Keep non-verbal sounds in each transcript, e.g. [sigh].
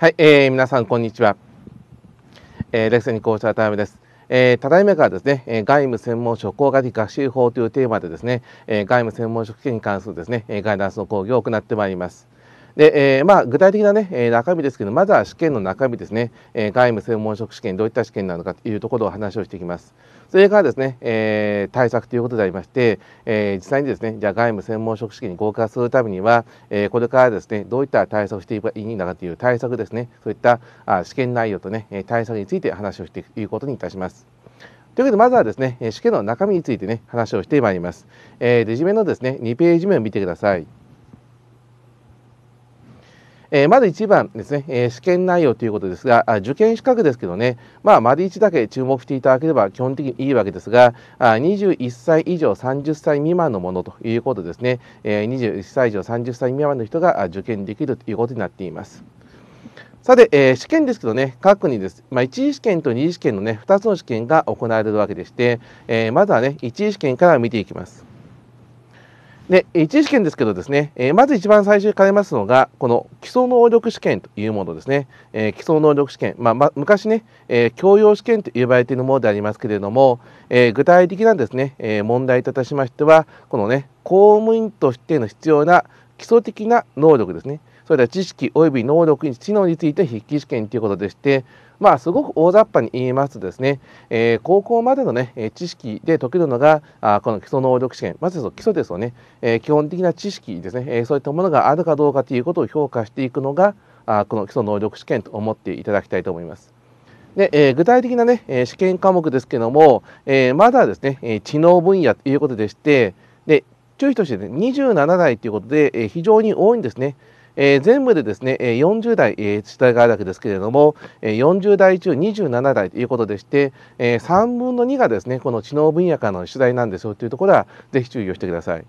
はい、えー、皆さんこんにちは。えー、レッスンに校長タイムです。えー、ただいまからですね、え外務専門職工学外学習法というテーマでですね、え外務専門職試験に関するですね、えガイダンスの講義を行ってまいります。で、えー、まあ、具体的な、ね、え中身ですけど、まずは試験の中身ですね、えー、外務専門職試験、どういった試験なのかというところを話をしていきます。それからですね、えー、対策ということでありまして、えー、実際にですね、じゃあ外務専門職試験に合格するためには、えー、これからですね、どういった対策をしていけばいいのかという対策ですね、そういったあ試験内容とね、対策について話をしていくということにいたします。というわけで、まずはですね、試験の中身についてね、話をしてまいります。えー、レジメのですね、2ページ目を見てください。えー、まず1番ですね、えー、試験内容ということですが、受験資格ですけどね、まあ、丸1だけ注目していただければ基本的にいいわけですが、あ21歳以上30歳未満のものということですね、えー、21歳以上30歳未満の人が受験できるということになっています。さて、えー、試験ですけどね、各国です。まあ、1次試験と2次試験のね、2つの試験が行われるわけでして、えまずはね、1次試験から見ていきます。で、1次試験ですけどですね、えまず一番最初に変れますのが、この基礎能力試験というものですね。え基礎能力試験、まあ、ま昔ね、え教養試験と呼ばれているものでありますけれども、え具体的なですね、え問題といたしましては、このね、公務員としての必要な基礎的な能力ですね。それでは知識及び能力、知能について筆記試験ということでして、まあ、すごく大雑把に言いますとですね、えー、高校までの、ね、知識で解けるのがあこの基礎能力試験まず基礎ですよね、えー、基本的な知識ですね、えー、そういったものがあるかどうかということを評価していくのがあこの基礎能力試験と思っていただきたいと思います。でえー、具体的なね、え試験科目ですけども、えまだですね、え知能分野ということでしてで注意として、ね、27台ということで、え非常に多いんですね。えー、全部でですね、40代、えー、自治体があるわけですけれども、40代中27代ということでして、えー、3分の2がですね、この知能分野からの取材なんですよというところは、ぜひ注意をしてください。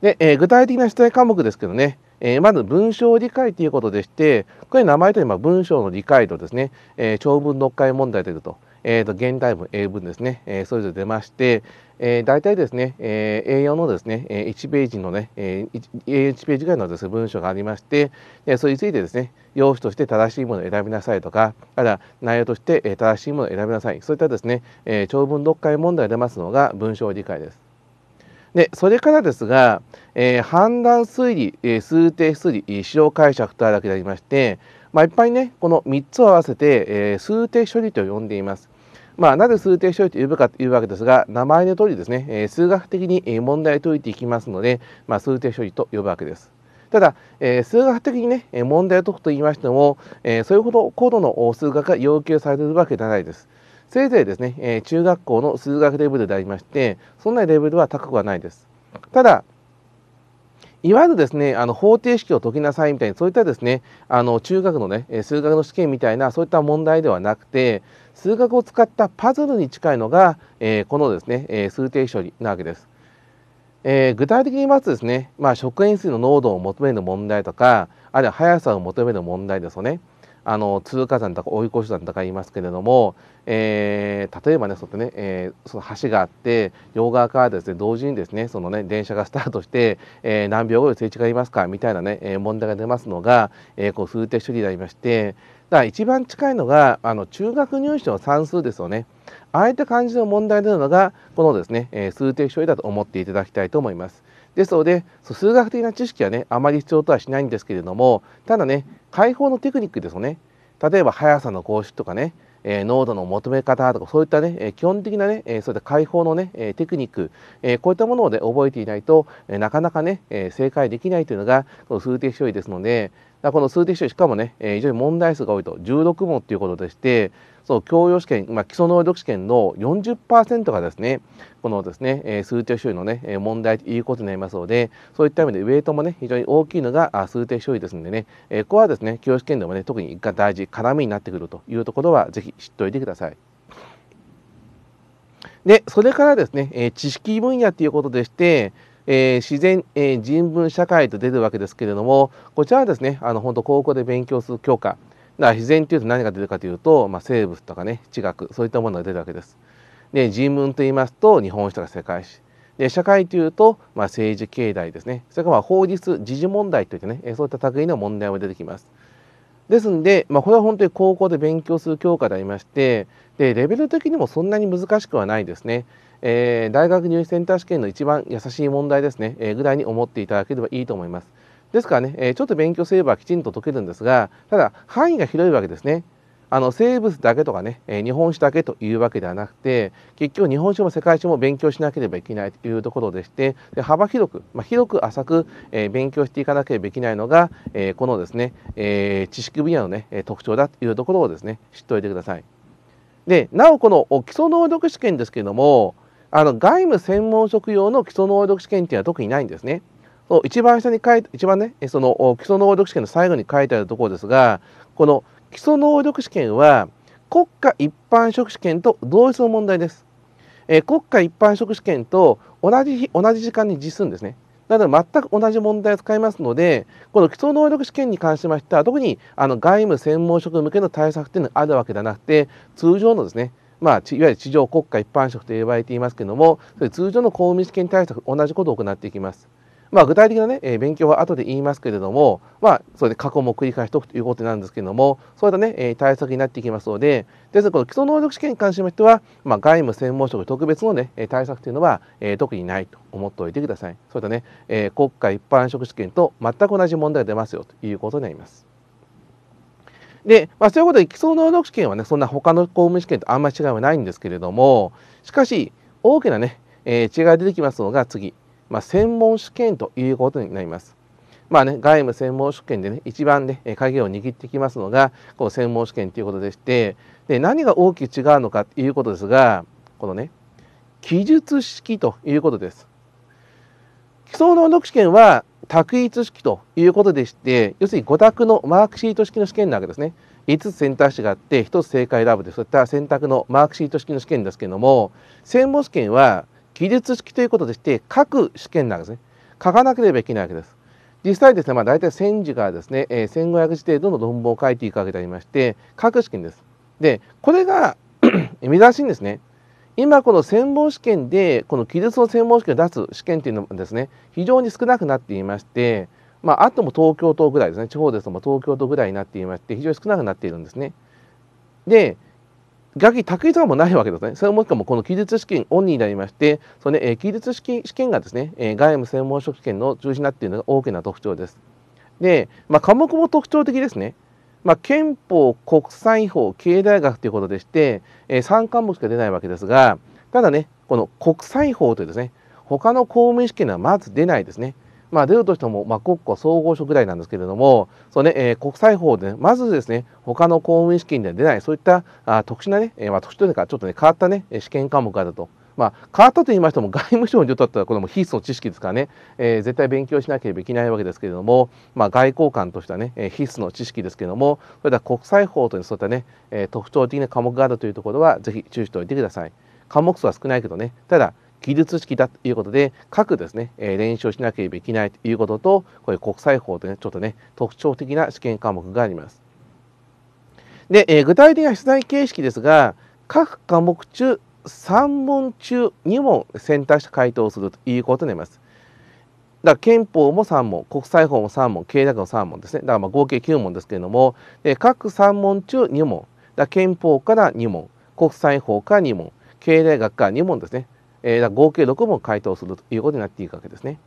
で、えー、具体的な出題科目ですけどね、えまず文章理解ということでして、これ名前というのは文章の理解度ですね、え長文読解問題でいうと。えーと、現代文、英文ですね、えー、それぞれ出まして、えー、大体ですね、えー、A4 のですね、1ページのね、えー、A1 ページぐらいのです、ね、文章がありまして、えそれについてですね、用紙として正しいものを選びなさいとか、あるいは内容として正しいものを選びなさい、そういったですね、え長文読解問題が出ますのが文章理解です。でそれからですが、え判断推理、え数定推理、使用解釈とあるわけでありまして、まあ、いっぱいね、この3つを合わせて、えー、数定処理と呼んでいます。まあ、なぜ数定処理と呼ぶかというわけですが、名前の通りですね、え数学的に問題を解いていきますので、まあ、数定処理と呼ぶわけです。ただ、え数学的にね、問題を解くと言いましても、えそれほど高度の数学が要求されるわけではないです。せいぜいですね、え中学校の数学レベルでありまして、そんなレベルは高くはないです。ただ、いわゆるですね、あの方程式を解きなさいみたいに、そういったですね、あの中学のね、数学の試験みたいな、そういった問題ではなくて、数学を使ったパズルに近いのが、えー、このですね、えー、数定処理なわけです。えー、具体的に言いますとですね、まあ、食塩水の濃度を求める問題とかあるいは速さを求める問題ですよねあの通過算とか追い越し算とか言いますけれども、えー、例えばねそうやってね、えー、その橋があって両側からですね同時にですねそのね電車がスタートして、えー、何秒後にすれ違いますかみたいなね、え問題が出ますのが、えー、こう数定処理でありましてだから一番近いのがあの中学入試の算数ですよね。ああいった感じの問題なのがこのですね、え数的処理だと思っていただきたいと思います。ですので数学的な知識はねあまり必要とはしないんですけれどもただね解放のテクニックですよね例えば速さの公式とかねえ濃度の求め方とか、そういったね、基本的なね、そういった解放のね、テクニック、えこういったものを、覚えていないと、なかなかね、正解できないというのが、この数的処理ですので、この数的処理、しかもね、非常に問題数が多いと、16問ということでして、そう教養試験、まあ、基礎能力試験の40%がですねこのですね、え数定周囲のね問題ということになりますのでそういった意味でウェイトもね非常に大きいのが数定周囲ですのでね、えここはですね教養試験でもね特にが大事絡みになってくるというところはぜひ知っておいてください。でそれからですね、え知識分野ということでしてえー、自然、えー、人文社会と出るわけですけれどもこちらはですねあの本当高校で勉強する教科だから自然というと何が出るかというと、まあ、生物とかね地学そういったものが出るわけです。で人文と言いますと日本史とか世界史で社会というと、まあ、政治経済ですねそれから法律時事問題といってねそういった類の問題も出てきます。ですんで、まあ、これは本当に高校で勉強する教科でありましてでレベル的にもそんなに難しくはないですね、えー、大学入試センター試験の一番優しい問題ですね、えー、ぐらいに思っていただければいいと思います。ですからね、えー、ちょっと勉強すればきちんと解けるんですが、ただ範囲が広いわけですね。あの生物だけとかね、えー、日本史だけというわけではなくて結局日本史も世界史も勉強しなければいけないというところでしてで幅広く、まあ、広く浅く、えー、勉強していかなければいけないのが、えー、このですね、え知識分野のね特徴だというところをですね知っておいてください。でなおこの基礎能力試験ですけれどもあの外務専門職用の基礎能力試験っていうのは特にないんですね。そ一番下に書いて、一番ね、その基礎能力試験の最後に書いてあるところですが、この基礎能力試験は国家一般職試験と同一の問題です。えー、国家一般職試験と同じ日、同じ時間に実するんですね。なので全く同じ問題を使いますので、この基礎能力試験に関しましては、特にあの外務専門職向けの対策というのがあるわけではなくて、通常のですね、まあ、いわゆる地上国家一般職と呼ばれていますけれども、それ通常の公務員試験対策、同じことを行っていきます。まあ、具体的なね、え勉強は後で言いますけれども、まあ、それで過去も繰り返しておくということなんですけれども、そういったね、え対策になっていきますので、ですので、この基礎能力試験に関しましては、まあ、外務専門職特別のね、対策というのは、え特にないと思っておいてください。そういったね、え国家一般職試験と全く同じ問題が出ますよということになります。で、まあ、そういうことで基礎能力試験はね、そんな他の公務試験とあんまり違いはないんですけれども、しかし、大きなね、えー、違いが出てきますのが次、まあ、専門試験ということになります。まあね、外務専門試験でね、一番ね、鍵を握ってきますのが、この専門試験ということでして、で、何が大きく違うのかということですが、このね、記述式ということです。基礎能力試験は択一式ということでして、要するに5択のマークシート式の試験なわけですね。5つ選択肢があって、1つ正解選ぶでそういった選択のマークシート式の試験ですけれども、専門試験は技術式ということでして各試験なんですね書かなければいけないわけです実際ですね、まあ、大体1000字からですね、え1500字程度の論文を書いていくわけでありまして各試験ですでこれが珍 [clears throat] しいんですね今この専門試験でこの記述の専門試験を出す試験というのもですね非常に少なくなっていましてまあ、あとも東京都ぐらいですね地方ですとも東京都ぐらいになっていまして非常に少なくなっているんですね。で逆に卓越はもうないわけですね。それもしかもこの記述試験オンになりまして、その、え記述試験がですね、え外務専門職試験の中心になっているのが大きな特徴です。で、まあ、科目も特徴的ですね。まあ、憲法、国際法、経済学ということでして、え3科目しか出ないわけですが、ただね、この国際法というですね、他の公務員試験はまず出ないですね。まあ、出るとしても、まあ、国庫総合職ぐらいなんですけれども、そうね、えー、国際法で、まずですね、他の公務員試験では出ない、そういったあ特殊なね、えー、まあ、特殊というか、ちょっとね、変わったね、試験科目があると。まあ、変わったと言いましても、外務省にとってはこれも [laughs] 必須の知識ですからね、えー、絶対勉強しなければいけないわけですけれども、まあ、外交官としてはね、えー、必須の知識ですけれども、それでは国際法というそういったね、えー、特徴的な科目があるというところは、ぜひ注意しておいてください。科目数は少ないけどね、ただ、技術式だということで、各ですね、えー、練習しなければいけないということと、これ国際法で、ね、ちょっとね、特徴的な試験科目があります。で、えー、具体的な出題形式ですが、各科目中3問中2問選択して回答するということになります。だから憲法も3問、国際法も3問、経済学も3問ですね。だからまあ合計9問ですけれども、で各3問中2問、だ憲法から2問、国際法から2問、経済学から2問ですね。えー、合計6問回答するということになっていくわけですね。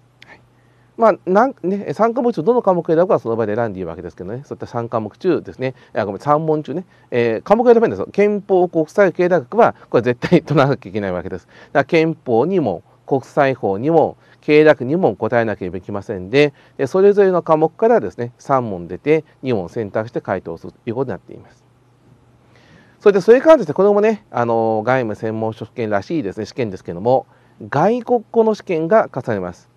まあ、なんね、3科目中どの科目選ぶかその場で選んでいいわけですけどね、そういった3科目中ですね、あごめん、3問中ね、えー、科目選べるんですよ。憲法国際経済学は、これ絶対取らなきゃいけないわけです。だから憲法にも国際法にも経済学にも答えなければいけませんで、それぞれの科目からですね、3問出て2問選択して回答するということになっています。それでそれからですねこれもねあの外務専門書試験らしいですね試験ですけども外国語の試験が課されます。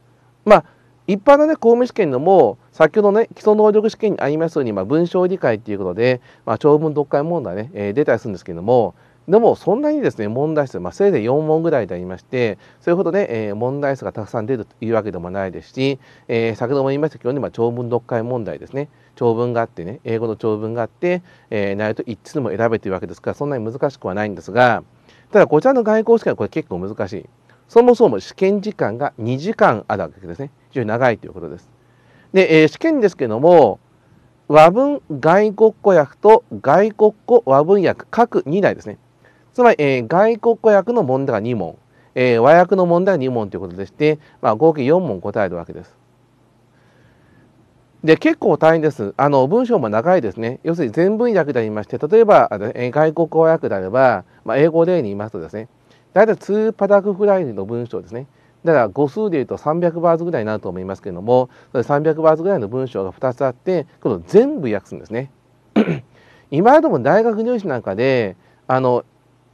まあ一般のね公務試験のも先ほどね基礎能力試験にありますように、まあ、文章理解っていうことで、まあ、長文読解問題ね、えー、出たりするんですけどもでもそんなにですね問題数、まあ、せいぜい4問ぐらいでありましてそういうほどね、えー、問題数がたくさん出るというわけでもないですし、えー、先ほども言いましたように、まあ、長文読解問題ですね長文があってね英語の長文があって、えー、内容と一致も選べというわけですからそんなに難しくはないんですがただこちらの外交試験はこれ結構難しいそもそも試験時間が2時間あるわけですね非常に長いということですで、えー、試験ですけども和文外国語訳と外国語和文訳各2台ですねつまり、えー、外国語訳の問題が2問、えー、和訳の問題が2問ということでして、まあ、合計4問答えるわけですで結構大変です。あの文章も長いですね。要するに全文訳でありまして、例えば外国語訳であれば、まあ、英語例に言いますとですね、大体2パラグフライの文章ですね。だから語数でいうと300バーツぐらいになると思いますけれども、それ300バーツぐらいの文章が2つあって、この全部訳すんですね。[clears throat] 今でも大学入試なんかで、あの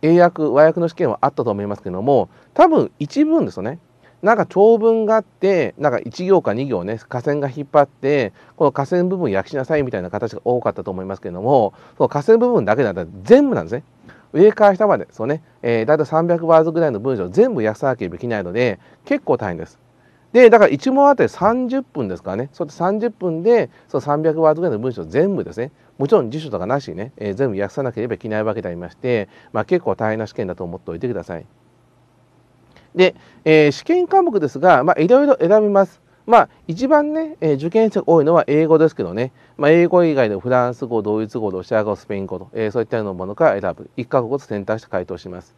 英訳、和訳の試験はあったと思いますけれども、多分一文ですよね。なんか長文があって、なんか1行か2行ね、河川が引っ張って、この河川部分訳しなさいみたいな形が多かったと思いますけれども、その河川部分だけだったら全部なんですね。上から下まで、そうね、えー、だいたい300ワードぐらいの文章を全部訳さなければいけないので、結構大変です。で、だから1問あたり30分ですからね、そうやって30分で、その300ワードぐらいの文章全部ですね、もちろん辞書とかなしにね、えー、全部訳さなければいけないわけでありまして、まあ結構大変な試験だと思っておいてください。で、えー、試験科目ですが、まあ、いろいろ選びます。まあ、一番ね、えー、受験生多いのは英語ですけどね、まあ、英語以外でフランス語、ドイツ語、ロシア語、スペイン語と、えー、そういったようなものから選ぶ、1か国と選択して回答します。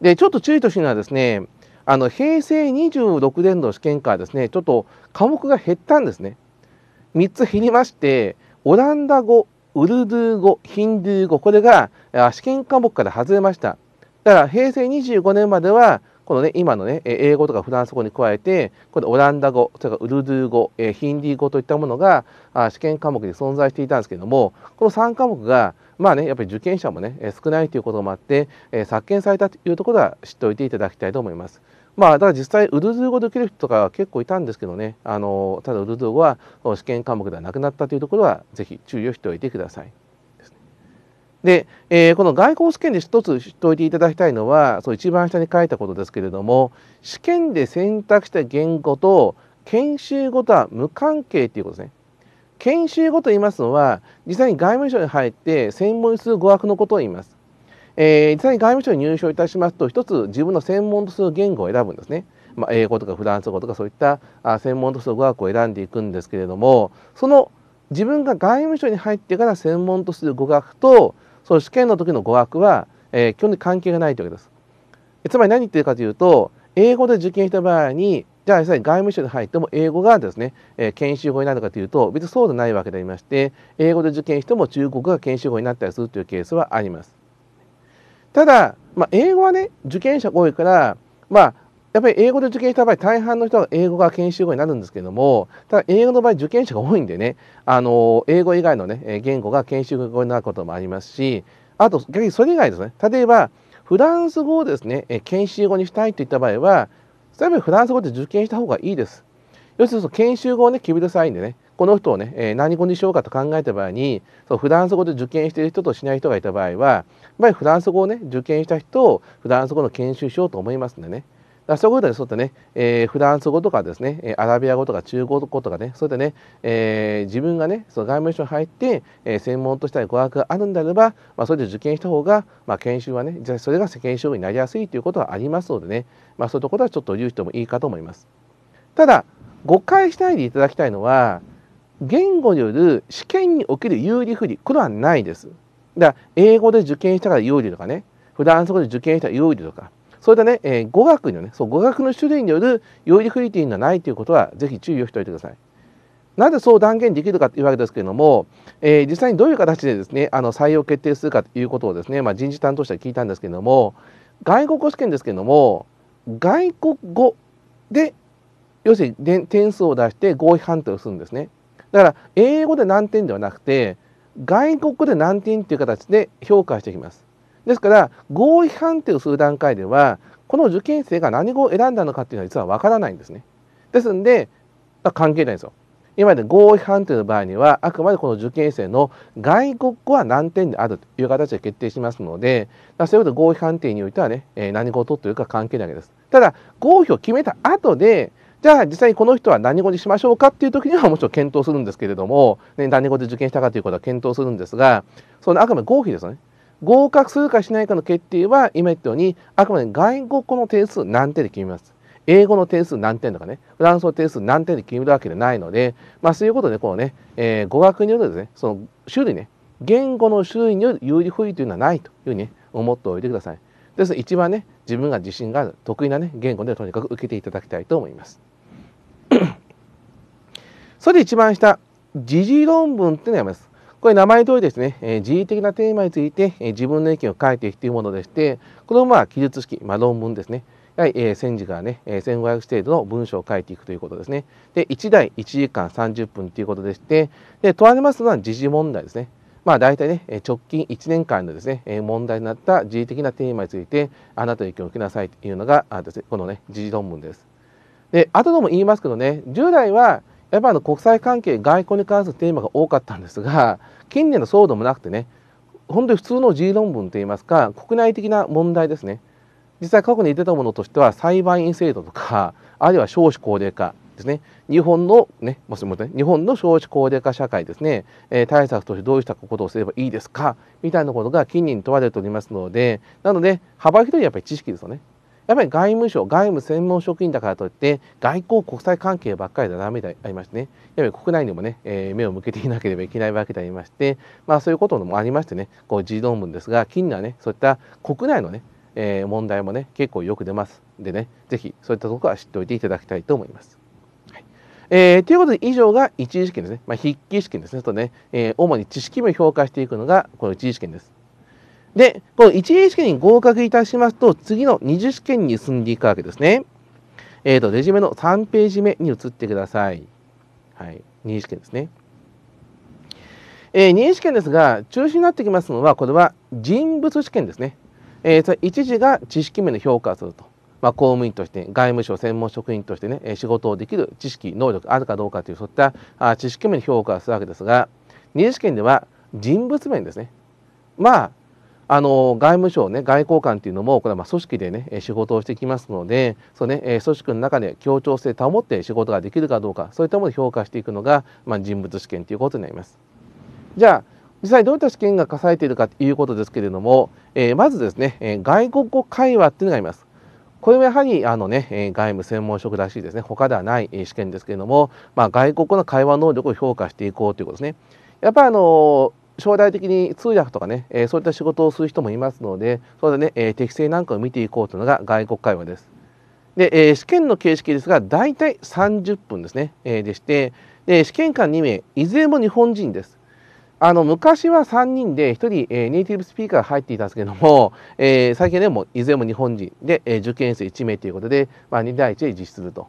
で、ちょっと注意としてのはですね、あの平成26年度試験からですね、ちょっと科目が減ったんですね。3つ減りまして、オランダ語、ウルドゥー語、ヒンドゥー語、これが試験科目から外れました。だから平成25年まではこのね、今のね、英語とかフランス語に加えて、このオランダ語、それからウルドゥー語、えヒンディー語といったものが試験科目で存在していたんですけども、この3科目が、まあね、やっぱり受験者もね、少ないということもあって、削減されたというところは知っておいていただきたいと思います。まあ、だから実際、ウルドゥー語できる人とかは結構いたんですけどね、あのただウルドゥー語は試験科目ではなくなったというところは、ぜひ注意をしておいてください。で、えー、この外交試験で一つ知っておいていただきたいのは、そう一番下に書いたことですけれども、試験で選択した言語と研修語とは無関係ということですね。研修語と言いますのは、実際に外務省に入って専門にする語学のことを言います。えー、実際に外務省に入省いたしますと、一つ自分の専門とする言語を選ぶんですね。まあ、英語とかフランス語とかそういった専門とする語学を選んでいくんですけれども、その自分が外務省に入ってから専門とする語学とその試験の時の語学は、えー、基本に関係がないというわけです。つまり何言ってるかというと、英語で受験した場合に、じゃあ実際外務省に入っても英語がですね、えー、研修法になるかというと、別にそうでないわけでありまして、英語で受験しても中国が研修法になったりするというケースはあります。ただ、まあ、英語はね、受験者が多いから、まあ、やっぱり英語で受験した場合大半の人は英語が研修語になるんですけどもただ英語の場合受験者が多いんでねあの英語以外の、ね、言語が研修語になることもありますしあと逆にそれ以外ですね例えばフランス語をですね研修語にしたいといった場合は例えばフランス語で受験した方がいいです。要するに研修語をね決める際にねこの人をね、何語にしようかと考えた場合にそうフランス語で受験している人としない人がいた場合はやっぱりフランス語をね受験した人をフランス語の研修しようと思いますんでねだそういうことでそういったね、えー、フランス語とかですねアラビア語とか中国語とかねそういったね、えー、自分がねその外務省に入って、えー、専門とした語学があるんであれば、まあ、それで受験した方が、まあ、研修はね実際それが世間修になりやすいということはありますのでね、まあ、そういうところはちょっと言う人もいいかと思います。ただ誤解しないでいただきたいのは言語による試験における有利不利これはないです。だから英語で受験したから有利とかねフランス語で受験したら有利とかそういったね、えー、語学のね、そう語学の種類による有フリーティングがないということは、ぜひ注意をしておいてください。なぜそう断言できるかというわけですけれども、えー、実際にどういう形でですね、あの採用決定するかということをですね、まあ、人事担当者に聞いたんですけれども、外国語試験ですけれども、外国語で、要するに点数を出して合否判定をするんですね。だから英語で何点ではなくて外国語で何点という形で評価していきます。ですから合意判定をする段階ではこの受験生が何語を選んだのかっていうのは実は分からないんですね。ですんで関係ないんですよ。今まで合意判定の場合にはあくまでこの受験生の外国語は何点であるという形で決定しますのでそういうこと合意判定においてはね、え何語を取っているか関係ないわけです。ただ合否を決めた後でじゃあ実際にこの人は何語にしましょうかっていう時にはもちろん検討するんですけれども、ね、何語で受験したかということは検討するんですがそのあくまで合否ですよね。合格するかしないかの決定は、今言ったように、あくまで外国語の点数何点で決めます。英語の点数何点とかね、フランスの点数何点で決めるわけじゃないので、まあそういうことで、こうね、えー、語学によるですね、その種類ね、言語の種類による有利不利というのはないというふうに、ね、思っておいてください。ですので、一番ね、自分が自信がある、得意なね、言語でとにかく受けていただきたいと思います。[clears throat] それで一番下、時事論文っていうのをやめます。これ名前通りですね、えー、自由的なテーマについて、えー、自分の意見を書いていくというものでして、このまあ記述式、まあ、論文ですね。はい、えー、戦時からね、えー、1500程度の文章を書いていくということですね。で、1台1時間30分ということでして、で、問われますのは時事問題ですね。まあ大体ね、直近1年間のですね、問題になった時事的なテーマについて、あなたの意見を受けなさいというのが、あですね、このね、時事論文です。で、後でも言いますけどね、従来はやっぱあの国際関係、外交に関するテーマが多かったんですが、近年の騒動もなくてね、本当に普通の G 論文といいますか、国内的な問題ですね。実際過去に出たものとしては、裁判員制度とか、あるいは少子高齢化ですね、日本の、ね、もしもね、日本の少子高齢化社会ですね、えー、対策としてどうしたことをすればいいですか、みたいなことが近年問われておりますので、なので、幅広いやっぱり知識ですよね。やっぱり外務省外務専門職員だからといって外交国際関係ばっかりではダメでありましてねやはり国内にもね、えー、目を向けていなければいけないわけでありまして、まあ、そういうこともありましてねこう児童文ですが近年はねそういった国内のね、えー、問題もね結構よく出ますんでね是非そういったところは知っておいていただきたいと思います。えー、ということで以上が一次試験ですね、まあ、筆記試験ですねとね、えー、主に知識も評価していくのがこの一次試験です。で、この1次試験に合格いたしますと、次の2次試験に進んでいくわけですね。えっ、ー、と、レジュメの3ページ目に移ってください。はい。2次試験ですね。えー、2次試験ですが、中止になってきますのは、これは人物試験ですね。えー、それ一時が知識面の評価すると。まあ、公務員として外務省専門職員としてね仕事をできる知識能力あるかどうかというそういった知識面の評価するわけですが二次試験では人物面ですねまああの外務省ね外交官っていうのもこれはま組織でね仕事をしてきますのでそうね、え組織の中で協調性保って仕事ができるかどうかそういったものを評価していくのが、まあ、人物試験ということになります。じゃあ実際どういった試験が課されているかということですけれども、えー、まずですね、えー、外国語会話っていうのがあります。これもやはりあのね、え外務専門職らしいですね、他ではない試験ですけれども、まあ、外国の会話能力を評価していこうということですね。やっぱりあの将来的に通訳とかね、えそういった仕事をする人もいますので、それでね、え適性なんかを見ていこうというのが外国会話です。で、え試験の形式ですが、大体30分ですね、えでして、で試験官2名、いずれも日本人です。あの昔は3人で1人、えー、ネイティブスピーカーが入っていたんですけども、えー、最近でもいずれも日本人で、えー、受験生1名ということで、まあ、2対1で実施すると。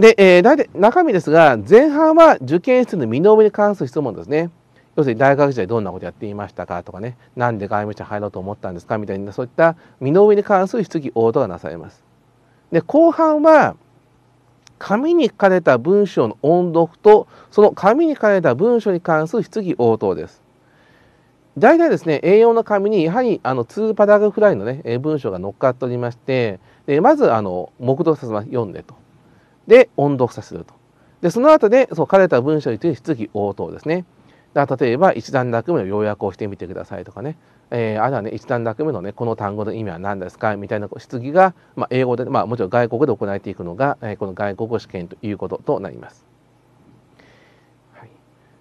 で、えー、大体中身ですが、前半は受験室の身の上に関する質問ですね。要するに大学時代どんなことやっていましたかとかね、なんで外務省入ろうと思ったんですかみたいな、そういった身の上に関する質疑応答がなされます。で、後半は、紙に書かれた文章の音読と、その紙に書かれた文章に関する質疑応答です。大体ですね、A4 の紙にやはりあの2パラグフライのね、文章が乗っかっておりまして、でまずあの、目録させます。読んでと。で音読させると。で、その後で、そう、書かれた文章について質疑応答ですね。だ例えば、1段落目の要約をしてみてくださいとかね、えー、あるいはね、1段落目のね、この単語の意味は何ですかみたいな質疑が、まあ、英語で、まあ、もちろん外国で行われていくのが、えー、この外国語試験ということとなります。はい、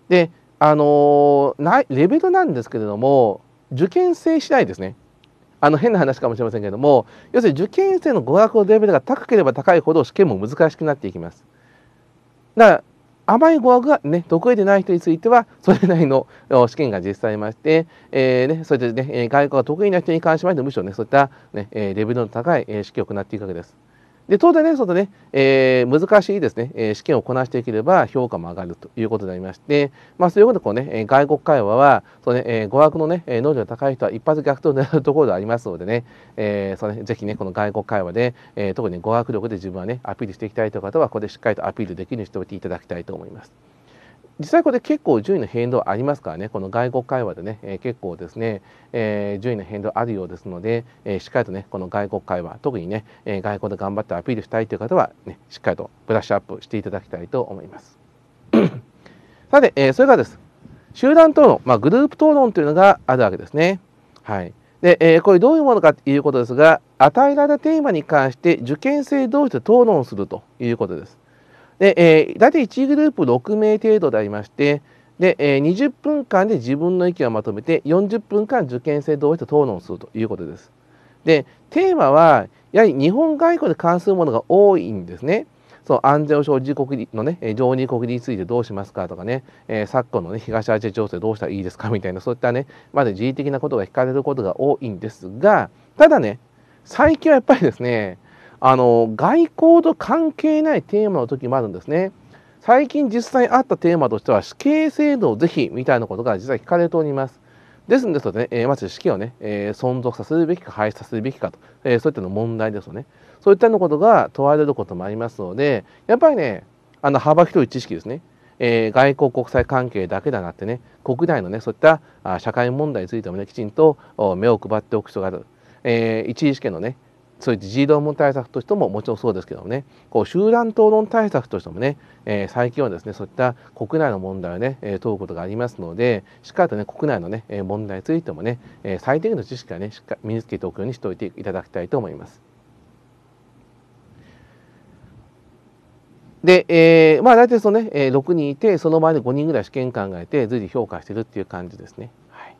で、あのー、レベルなんですけれども、受験生次第ですね。あの変な話かもしれませんけども要するに受験生の語学のレベルが高ければ高いほど試験も難しくなっていきます。だから甘い語学がね得意でない人についてはそれなりの試験が実際ありまして、えー、ね、それでね外国が得意な人に関しましてむしろねそういったね、ねレベルの高い試験を行っていくわけです。で当然ねそのね、えー、難しいですね、えー、試験をこなしていければ評価も上がるということでありまして、まあ、そういうことでこうね、外国会話はそのね、えー、語学のね能力が高い人は一発逆転を狙うところでありますのでね,、えー、そのねぜひねこの外国会話で、えー、特に語学力で自分はねアピールしていきたいという方はここでしっかりとアピールできるようにしておいていただきたいと思います。実際これ結構順位の変動ありますからね、この外国会話でね、えー、結構ですね、えー、順位の変動あるようですので、えー、しっかりとね、この外国会話、特にね、え外交で頑張ってアピールしたいという方は、ね、しっかりとブラッシュアップしていただきたいと思います。[coughs] さて、えそれからです、集団討論、まあ、グループ討論というのがあるわけですね。はい。で、えこれどういうものかということですが、与えられたテーマに関して受験生同士で討論するということです。で、えー、大体1グループ6名程度でありまして、で、えー、20分間で自分の意見をまとめて、40分間受験生同士と討論するということです。で、テーマは、やはり日本外交に関するものが多いんですね。そう安全保障事国のね、常任国についてどうしますかとかね、えー、昨今のね、東アジア情勢どうしたらいいですかみたいな、そういったね、まだ自由的なことが聞かれることが多いんですが、ただね、最近はやっぱりですね、あの外交と関係ないテーマの時もあるんですね。最近実際あったテーマとしては死刑制度を是非みたいなことが実は聞かれております。ですのですまず死刑をね、えー、存続させるべきか廃止させるべきかと、えー、そういったの問題ですよね。そういったようなことが問われることもありますので、やっぱりね、あの幅広い知識ですね。えー、外交国際関係だけではなくてね、国内のね、そういった社会問題についてもね、きちんと目を配っておく必要がある。えー、一次試験のね、そういっ自論文対策としてももちろんそうですけどもねこう集団討論対策としてもね、えー、最近はですねそういった国内の問題をね、え問うことがありますのでしっかりとね国内のね問題についてもね、え最低限の知識はねしっかり身につけておくようにしておいていただきたいと思います。で、えー、まあ大体そのね、え6人いてその前で5人ぐらい試験考えて随時評価してるっていう感じですね。はい、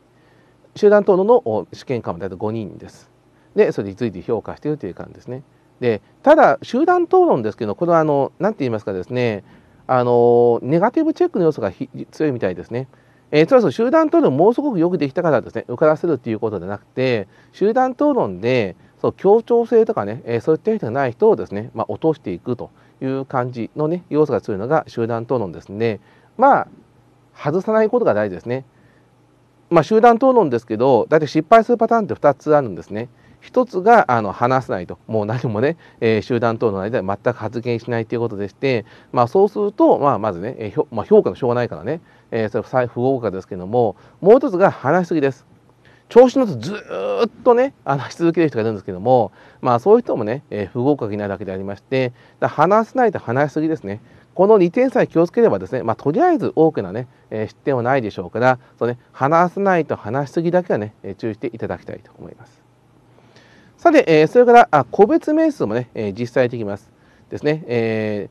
集団討論の試験官は大体5人です。でそれについて評価しているという感じですね。でただ集団討論ですけどこれはあの何て言いますかですねあのネガティブチェックの要素が強いみたいですね。えー、つまり集団討論もうすごくよくできたからですね受からせるっていうことじゃなくて集団討論でそう協調性とかね、えー、そういった人がない人をですね、まあ、落としていくという感じのね要素が強いのが集団討論ですねまあ外さないことが大事ですね。まあ、集団討論ですけど大体失敗するパターンって2つあるんですね。一つがあの話さないともう何もね、えー、集団等の間で全く発言しないということでして、まあ、そうすると、まあ、まずね、えーまあ、評価のしょうがないからね、えー、それ不不合格ですけどももう一つが話しすぎです。調子のっずっとね話し続ける人がいるんですけどもまあそういう人もね、えー、不合格になるわけでありまして話せないと話しすぎですねこの2点さえ気をつければですね、まあ、とりあえず大きなね、えー、失点はないでしょうからそう、ね、話せないと話しすぎだけはね、えー、注意していただきたいと思います。さて、えー、それからあ個別面数もね、えー、実際できます。ですね。えー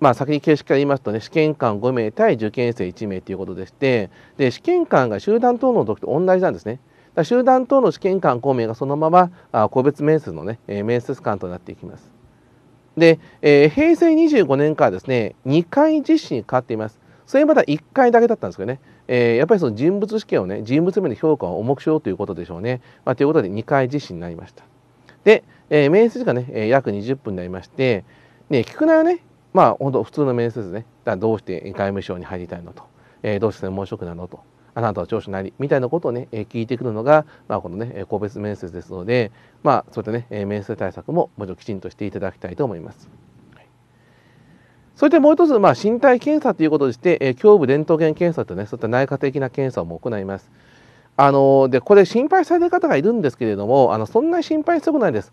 まあ、先に形式から言いますとね試験官5名対受験生1名ということでしてで試験官が集団等の時と同じなんですね。だ集団等の試験官5名がそのままあ個別面接のね、えー、面接官となっていきます。で、えー、平成25年からですね2回実施に変わっています。それまだ1回だけだったんですけどね、えー、やっぱりその人物試験をね人物面の評価を重くしようということでしょうね。まあ、ということで2回実施になりました。で、えー、面接時間ね、約20分になりまして、ね、聞くなよね、まあ、本当普通の面接ですね。だどうして外務省に入りたいのと、えー、どうして申白くなのと、あなたは長所なり、みたいなことをね、え聞いてくるのが、まあ、このね、個別面接ですので、まあ、そういったね、え面接対策ももちろんきちんとしていただきたいと思います。はい、そしてもう一つ、まあ、身体検査ということでして、え胸部伝統源検査とね、そういった内科的な検査も行います。あのでこれ心配される方がいるんですけれどもあのそんなに心配したくないです。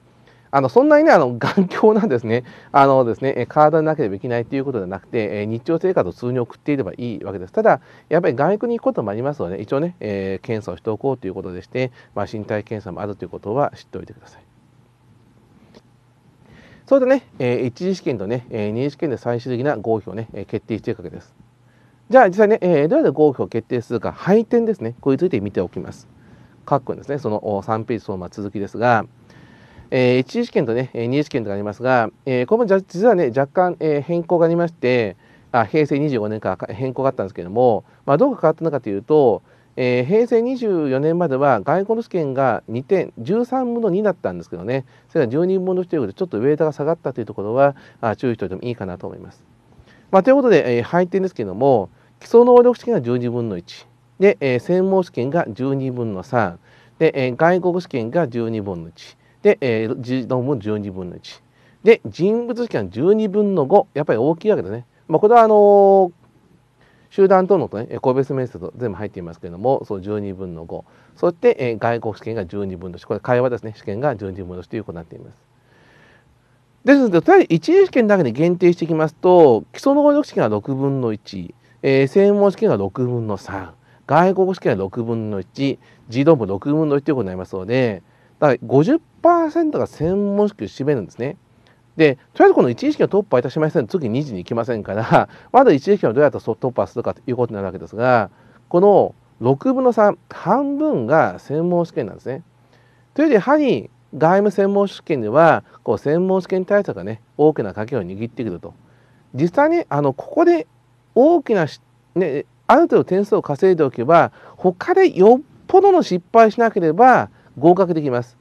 あのそんなにねあの [laughs] 頑強なんですねあのですね体でなければいけないということではなくて、え日常生活を普通に送っていればいいわけですただやっぱり外国に行くこともありますので一応ね、えー、検査をしておこうということでして、まあ、身体検査もあるということは知っておいてください。それでね、えー、一次試験とね、えー、二次試験で最終的な合否をね、え決定していくわけです。じゃあ実際ね、えー、どうやって合否を決定するか、配点ですね。これについて見ておきます。括弧ですね、その3ページその続きですが、えー、1次試験とね、2次試験とかありますが、えー、これも実はね、若干、えー、変更がありまして、あ平成25年から変更があったんですけれども、まあ、どう変わったのかというと、えー、平成24年までは外交の試験が2点13分の2だったんですけどねそれが12分の1ということでちょっとウェイトが下がったというところはあ注意しておいてもいいかなと思います。まあ、ということで、えー、配点ですけども基礎能力試験が12分の1で、えー、専門試験が12分の3で、えー、外国試験が12分の1で、えー、論12分の1で人物試験12分の5やっぱり大きいわけですね。まあ、これはあのー、集団等のとね、個別面接と全部入っていますけれども、そう12分の5。そして、えー、外国試験が12分の1。これ、会話ですね。試験が12分の1ということになっています。ですので、とりあえず一次試験だけに限定していきますと、基礎能力試験は6分の1、えー、専門試験は6分の3、外国試験は6分の1、児童部6分の1ということになりますので、だから50%が専門試験を占めるんですね。で、とりあえずこの1次試験を突破いたしませんと次2次に行きませんから、[laughs] まだ1次試験をどうやって突破するかということになるわけですが、この6分の3、半分が専門試験なんですね。というより、やはり外務専門試験ではこう専門試験対策がね大きな鍵を握ってくると実際にあのここで大きなね、ある程度点数を稼いでおけば他でよっぽどの失敗しなければ合格できます。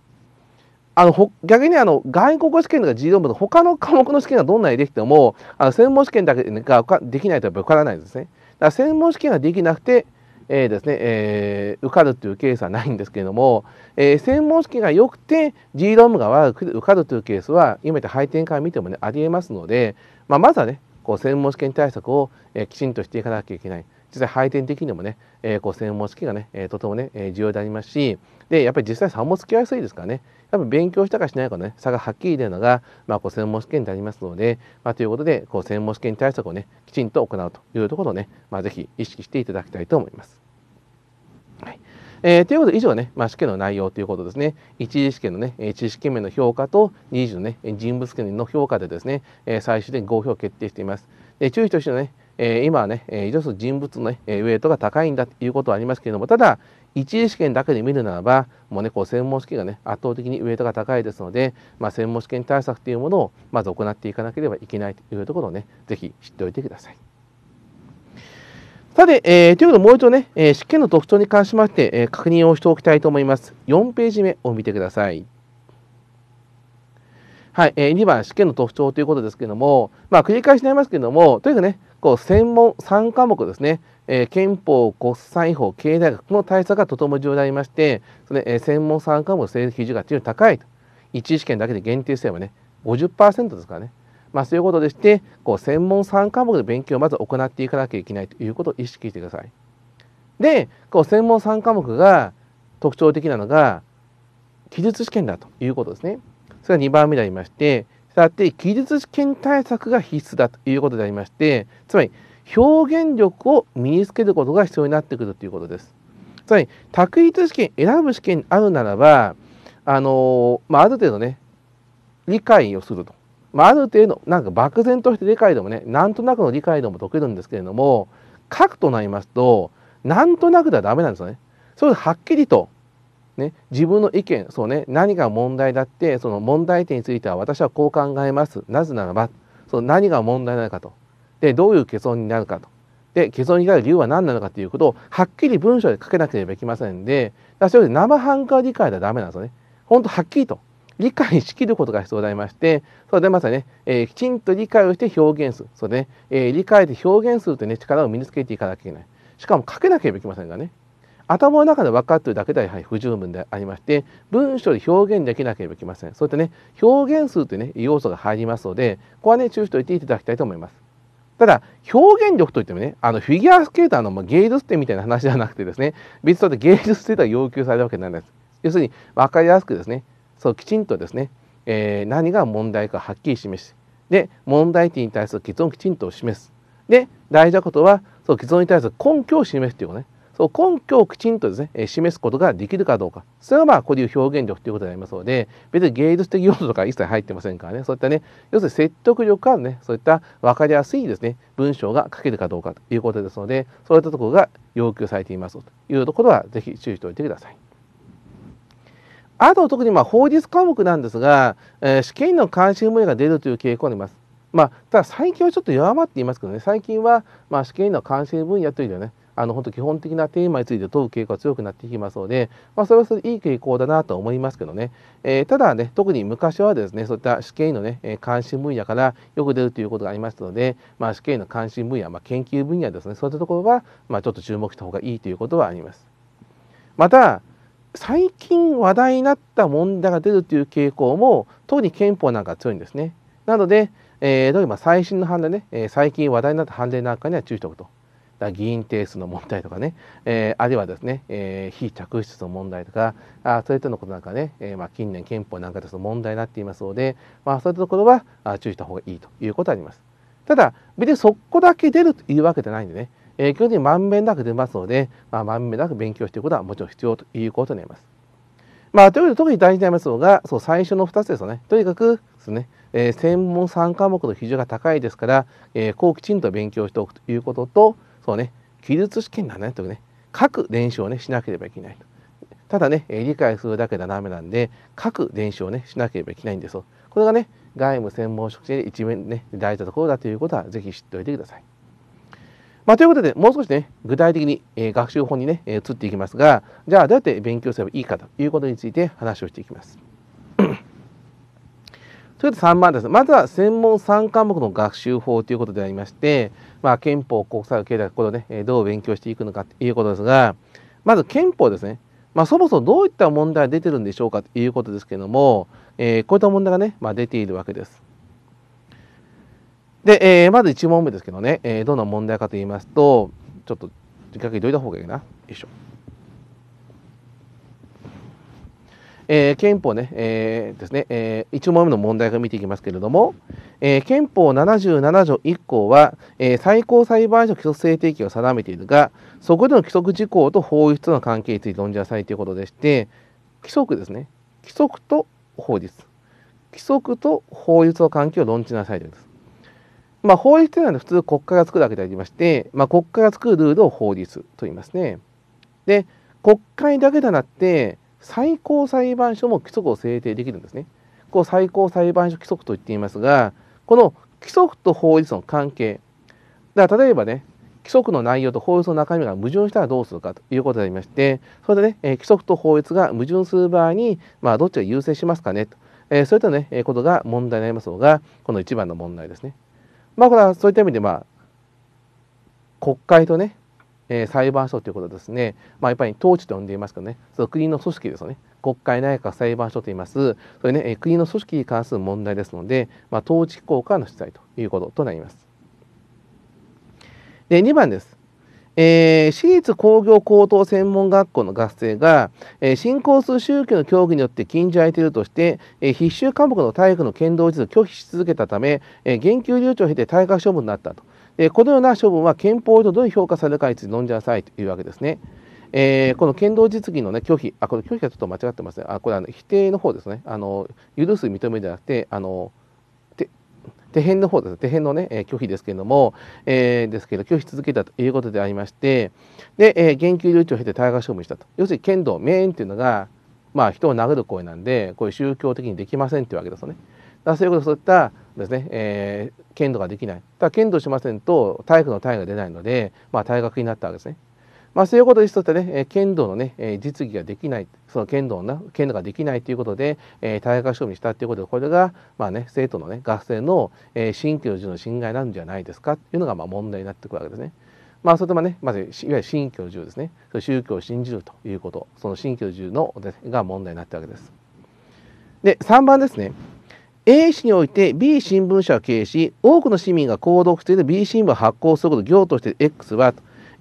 あの逆にあの外国語試験とか事業部の他の科目の試験がどんなにできてもあの専門試験だけができないとやっぱり受からないですね。だから専門試験ができなくてえー、ですね、えー、受かるというケースはないんですけれども、えー、専門識が良くて G ロムが悪く受かるというケースは今言っ配点から見てもねありえますので、まあ、まずはねこう専門試験対策を、えー、きちんとしていかなきゃいけない。実際配点的にもね、えー、こう専門式がね、えー、とてもね、えー、重要でありますしでやっぱり実際差もつきやすいですからねやっぱり勉強したかしないかの、ね、差がはっきり出るのが、まあ、こう専門試験でありますので、まあ、ということでこう専門試験対策をねきちんと行うというところをね、まあ、ぜひ意識していただきたいと思います。えー、ということで、以上ね、まあ、試験の内容ということですね。一次試験のね、知識面の評価と、二次のね、人物権の評価でですね、え最終的に合評決定しています。で注意としてはね、え今はね、えー、要する人物の、ね、ウェイトが高いんだということはありますけれども、ただ、一次試験だけで見るならば、もうね、こう専門試験がね、圧倒的にウェイトが高いですので、まあ、専門試験対策というものをまず行っていかなければいけないというところをね、ぜひ知っておいてください。さて、えー、ということでもう一度ね、えー、試験の特徴に関しまして、えー、確認をしておきたいと思います。4ページ目を見てください。はい、えー、2番、試験の特徴ということですけれども、まあ、繰り返しになりますけれども、とにかくね、こう専門3科目ですね、えー、憲法、国際法、経済学の対策がとても重要でありまして、それえー、専門3科目の成績基準が非常に高いと。1位試験だけで限定すればね、50%ですからね。まあ、そういうことでしてこう専門3科目の勉強をまず行っていかなきゃいけないということを意識してください。でこう専門3科目が特徴的なのが記述試験だということですね。それが2番目でありましてしたって記述試験対策が必須だということでありましてつまり表現力を身につけることが必要になってくるということです。つまり択一試験選ぶ試験あるならばあの、まあ、ある程度ね理解をするとまあ、ある程度なんか漠然として理解でもねなんとなくの理解でも解けるんですけれども書くとなりますとなんとなくではダメなんですよね。それはっきりとね、自分の意見そう、ね、何が問題だってその問題点については私はこう考えますなぜならばその何が問題なのかとでどういう欠損になるかとで欠損になる理由は何なのかということをはっきり文章で書けなければいけませんでそれで生半可理解ではダメなんですよね。本当はっきりと理解しきることが必要でありまして、それでまさにね、えー、きちんと理解をして表現する。それで、ね、えー、理解で表現するというね、力を身につけていかなきゃいけない。しかも書けなければいけませんがね。頭の中で分かっているだけではやはり不十分でありまして文章で表現できなければいけませんそういったね表現するというね要素が入りますのでここはね注意しておいていただきたいと思いますただ表現力といってもねあのフィギュアスケーターの芸術点みたいな話ではなくてですね別にそって芸術性とは要求されるわけなんです要するに分かりやすくですねそうきちんとですね、えー、何が問題かはっきり示しで問題点に対する結論をきちんと示すで大事なことはそう結論に対する根拠を示すということねそう根拠をきちんとですね、え示すことができるかどうかそれがまあこういう表現力ということになりますので別に芸術的要素とか一切入ってませんからねそういったね要するに説得力あるねそういった分かりやすいですね文章が書けるかどうかということですのでそういったところが要求されていますというところは是非注意しておいてください。あと特にまあ法律科目なんですが、えー、試験の関心分野が出るという傾向にあります。まあ、ただ最近はちょっと弱まっていますけどね、最近はまあ試験の関心分野というのはね、あの本当基本的なテーマについて問う傾向が強くなっていきますので、まあ、それはそれいい傾向だなと思いますけどね、えー、ただね特に昔はですねそういった試験のね、え関心分野からよく出るということがありますので、まあ、試験の関心分野、まあ、研究分野ですねそういったところは、まあ、ちょっと注目した方がいいということはありますまた最近話題になった問題が出るという傾向も特に憲法なんか強いんですね。なので、えー、例えば最新の判例ね、えー、最近話題になった判例なんかには注意しておくと。だ議員定数の問題とかね、えー、あるいはですね、えー、非着出の問題とか、あそういったのことなんかね、えー、まあ、近年憲法なんかでその問題になっていますので、まあ、そういったところはあ注意した方がいいということはあります。ただ、別にそこだけ出るというわけじゃないんでね、えー、基本的にまんべんなく出ますので、まあ、まんべんなく勉強していくことはもちろん必要ということになります。まあ、ということで特に大事になりますのがそう最初の2つですよね。とにかくですね、えー、専門3科目の比重が高いですから、えー、こうきちんと勉強しておくということとそうね記述試験なんだねとね書く練習をねしなければいけないと。ただね、え理解するだけではダメなんで書く練習をねしなければいけないんですよ。これがね外務専門職で一面ね大事なところだということはぜひ知っておいてください。まあ、ということで、もう少しね、具体的に、えー、学習法にね、え移っていきますが、じゃあどうやって勉強すればいいかということについて話をしていきます。[clears throat] ということで3番です。まずは専門3科目の学習法ということでありまして、まあ、憲法、国際経済、これをね、どう勉強していくのかということですが、まず憲法ですね。まあ、そもそもどういった問題が出てるんでしょうかということですけれども、えー、こういった問題がね、まあ、出ているわけです。で、えー、まず1問目ですけどね、えー、どんな問題かと言いますと、ちょっと時間にどいた方がいいな。よいしょ。えー、憲法ね、えー、ですね、えー、1問目の問題から見ていきますけれども、えー、憲法77条1項は、え最高裁判所規則制定権を定めているが、そこでの規則事項と法律との関係について論じなさいということでして、規則ですね、規則と法律、規則と法律の関係を論じなさいということです。まあ、法律というのは普通国会が作るわけでありまして、まあ、国会が作るルールを法律と言いますね。で、国会だけじゃなくて、最高裁判所も規則を制定できるんですね。こう最高裁判所規則と言っていますが、この規則と法律の関係。だから例えばね、規則の内容と法律の中身が矛盾したらどうするかということでありまして、それでね、え規則と法律が矛盾する場合に、まあ、どっちが優先しますかねと、えー、そういったね、えことが問題になりますのが、この一番の問題ですね。まあこれはそういった意味でまあ国会とね、えー、裁判所ということですね、まあ、やっぱり統治と呼んでいますけどねその国の組織ですよね国会内閣裁判所と言いますそれね、えー、国の組織に関する問題ですので、まあ、統治機構からの取材ということとなりますで2番ですえー、私立工業高等専門学校の学生が、えー、進行する宗教の教義によって禁じられているとして、えー、必修科目の体育の剣道実を拒否し続けたため、えー、言及留置を経て退学処分になったと、えー、このような処分は憲法上どういう評価されるかについて飲んじゃなさいというわけですね。えー、この剣道実技の、ね、拒否あこの拒否はちょっと間違ってますねあこれは、ね、否定の方ですねあの許す認めじゃなくてあの手辺の方です。底辺のね、えー、拒否ですけれども、えー、ですけど、拒否続けたということでありまして、で、えー、言及領域を経て対学処分したと。要するに剣道、名演というのが、まあ、人を殴る行為なんで、こういう宗教的にできませんというわけですよね。だそういうことそういったですね、えー、剣道ができない。ただ、剣道しませんと、体育の単位が出ないので、まあ、退学になったわけですね。まあ、そういうことですとね、え剣道のね、え実技ができない、その剣道な、剣道ができないということで、えー、対外処分にしたということで、これが、まあね、生徒のね、学生の、えー、新教授の侵害なんじゃないですかというのが、まあ、問題になってくるわけですね。まあ、それともね、まず、いわゆる新教授ですね、宗教を信じるということ、その新教授の、が問題になったわけです。で、3番ですね。A 氏において B 新聞社を経営し、多くの市民が購読している B 新聞を発行することを業として X は、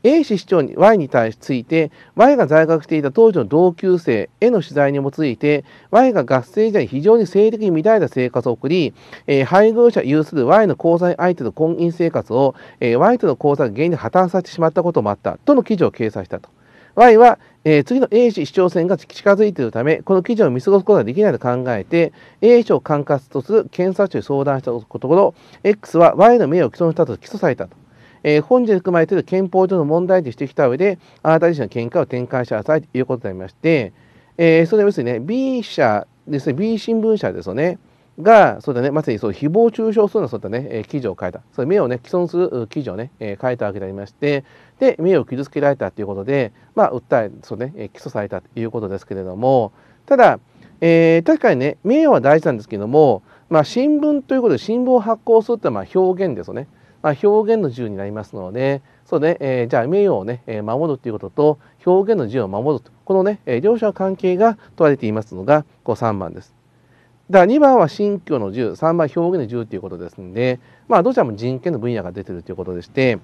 A 氏市長に Y に対しついて Y が在学していた当時の同級生への取材に基づいて Y が学生時代に非常に性的に乱れた生活を送り、えー、配偶者有する Y の交際相手と婚姻生活を、えー、Y との交際が原因で破綻させてしまったこともあったとの記事を掲載したと。Y は、えー、次の A 氏市長選が近づいているため、この記事を見過ごすことができないと考えて、A 氏を管轄とする検察庁に相談したところ、X は Y の名誉を毀損したと起訴されたと。えー、本日含まれている憲法上の問題としてきた上で、あなた自身の見解を展開してくださいということでありまして、えー、それは要するにね、B 社ですね、B 新聞社ですよね、が、そうだね、まさにそう誹謗中傷するようなそうだね、えー、記事を書いた。それ名をね、毀損する記事をね、えー、書いたわけでありまして、で、名誉を傷つけられたということで、まあ、訴え、そうね、えー、起訴されたということですけれども、ただ、えー、確かにね、名誉は大事なんですけども、まあ、新聞ということで、新聞を発行するってまあ表現ですよね。まあ、表現の自由になりますのでそうね、えー、じゃあ名誉をね、えー、守るということと表現の自由を守るとこのね、えー、両者の関係が問われていますのがこう3番です。だから2番は信教の自由3番は表現の自由ということですので、まあ、どちらも人権の分野が出てるということでして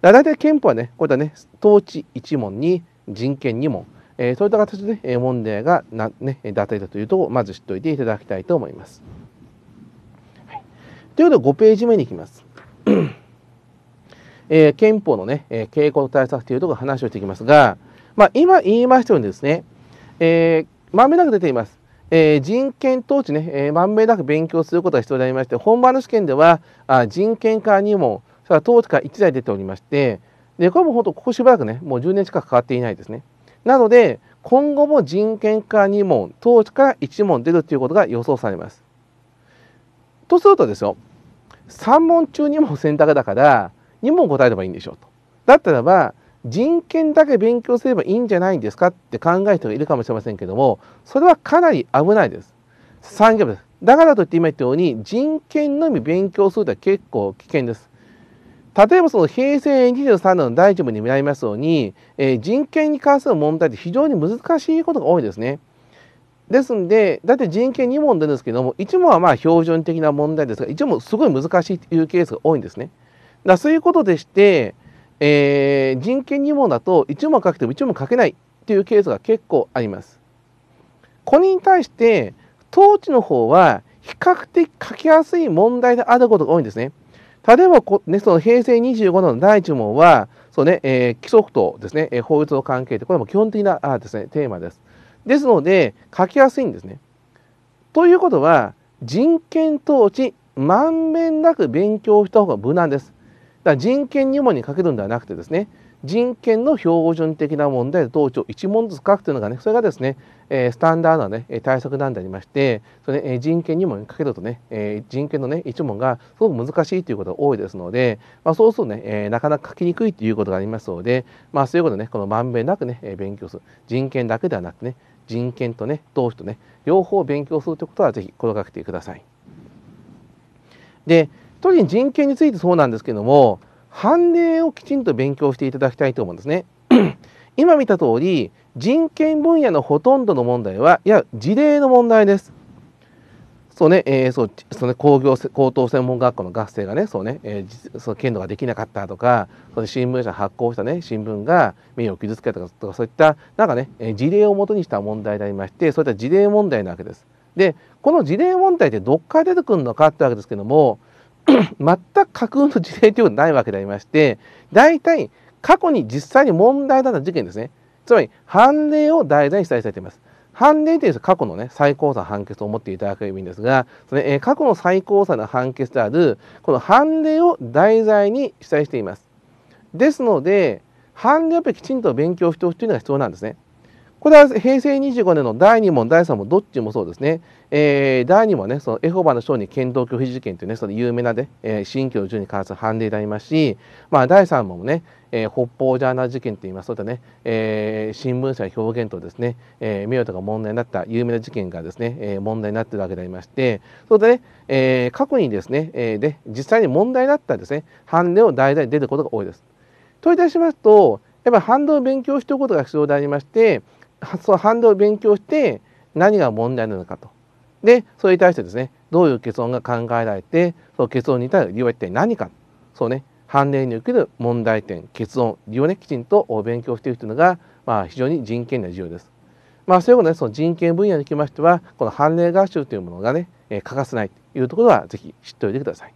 だ大体憲法はねこういったね統治1問に人権2問、えー、そういった形で、ね、問題がな、ね、出されたというところをまず知っておいていただきたいと思います。はい、ということで5ページ目に行きます。えー、憲法のね、えー、傾向対策というところ話をしていきますが、まあ、今言いましたようにですね、えー、まんべんなく出ています。えー、人権統治ね、えー、まんべんなく勉強することが必要でありまして、本番の試験では、あ人権化にも、それは当時か1台出ておりまして、で、これも本当、ここしばらくね、もう10年近く変わっていないですね。なので、今後も人権化2問、統治から1問出るということが予想されます。とするとですよ、3問中2問選択だから、にも答えればいいんでしょうと。だったらば人権だけ勉強すればいいんじゃないんですかって考える人がいるかもしれませんけどもそれはかなり危ないです。産業ですだからといって今言ったように人権のみ勉強するとは結構危険です。例えばその平成23年の第一部に見られますように、えー、人権に関する問題って非常に難しいことが多いですね。ですんでだって人権2問出るんですけども1問はまあ標準的な問題ですが1問すごい難しいというケースが多いんですね。だそういうことでして、えー、人権2問だと1問書けても1問書けないっていうケースが結構あります。これに対して当地の方は比較的書きやすい問題であることが多いんですね。例えばこ、ね、その平成25年の第1問は、そうね、えー、規則とですね、え法律の関係って、これも基本的なあです、ね、テーマです。ですので、書きやすいんですね。ということは、人権統治、まんべんなく勉強した方が無難です。だ人権入門にかけるんではなくてですね人権の標準的な問題で同調一問ずつ書くというのがねそれがですね、えー、スタンダードな、ね、対策なんでありましてそれ、ね、人権入門にかけるとね、えー、人権のね一問がすごく難しいということが多いですので、まあ、そうするとね、えー、なかなか書きにくいということがありますので、まあ、そういうことねこのまんべんなくね勉強する人権だけではなくね人権とね同志とね両方勉強するということはぜひ心がけてください。で特に人権についてそうなんですけども判例をきちんと勉強していただきたいと思うんですね。[clears throat] 今見た通り人権分野のほとんどの問題はいや事例の問題です。そうね、えー、そうその、ね、工業高等専門学校の学生がね、そうね、えー、その剣道ができなかったとか、その新聞社発行したね新聞が名誉を傷つけたとかそういったなんかね、えー、事例をもとにした問題でありまして、そういった事例問題なわけです。で、この事例問題ってどっから出てくるのかってわけですけども、[coughs] 全く架空の事例というのはないわけでありまして、大体過去に実際に問題だった事件ですね。つまり判例を題材に記載されています。判例というのは過去の、ね、最高裁判決を持っていただければいいんですが、それ、えー、過去の最高裁の判決である、この判例を題材に記載しています。ですので、判例をやっぱりきちんと勉強しておくというのが必要なんですね。これは平成25年の第2問、第3問、どっちもそうですね。えー、第2問ね、そのエホバの証人剣道拒否事件というね、その有名なね、えー、新教授に関する判例でありますし、まあ、第3問もね、えー、北方ジャーナ事件といいます、そういったね、えー、新聞社の表現とですね、えー、名誉が問題になった有名な事件がですね、えー、問題になっているわけでありまして、それでね、えー、過去にですね、えー、で、実際に問題になったですね、判例を題材に出ることが多いです。といたしますと、やっぱり反動を勉強しておくことが必要でありまして、その反動を勉強して何が問題なのかと。でそれに対してですねどういう結論が考えられてその結論に至る理由は一体何かそうね判例における問題点結論、理由をねきちんと勉強していくというのが、まあ、非常に人権には重要です。まあ、そういうことで、ね、その人権分野におきましてはこの判例学習というものがね欠かせないというところは是非知っておいてください。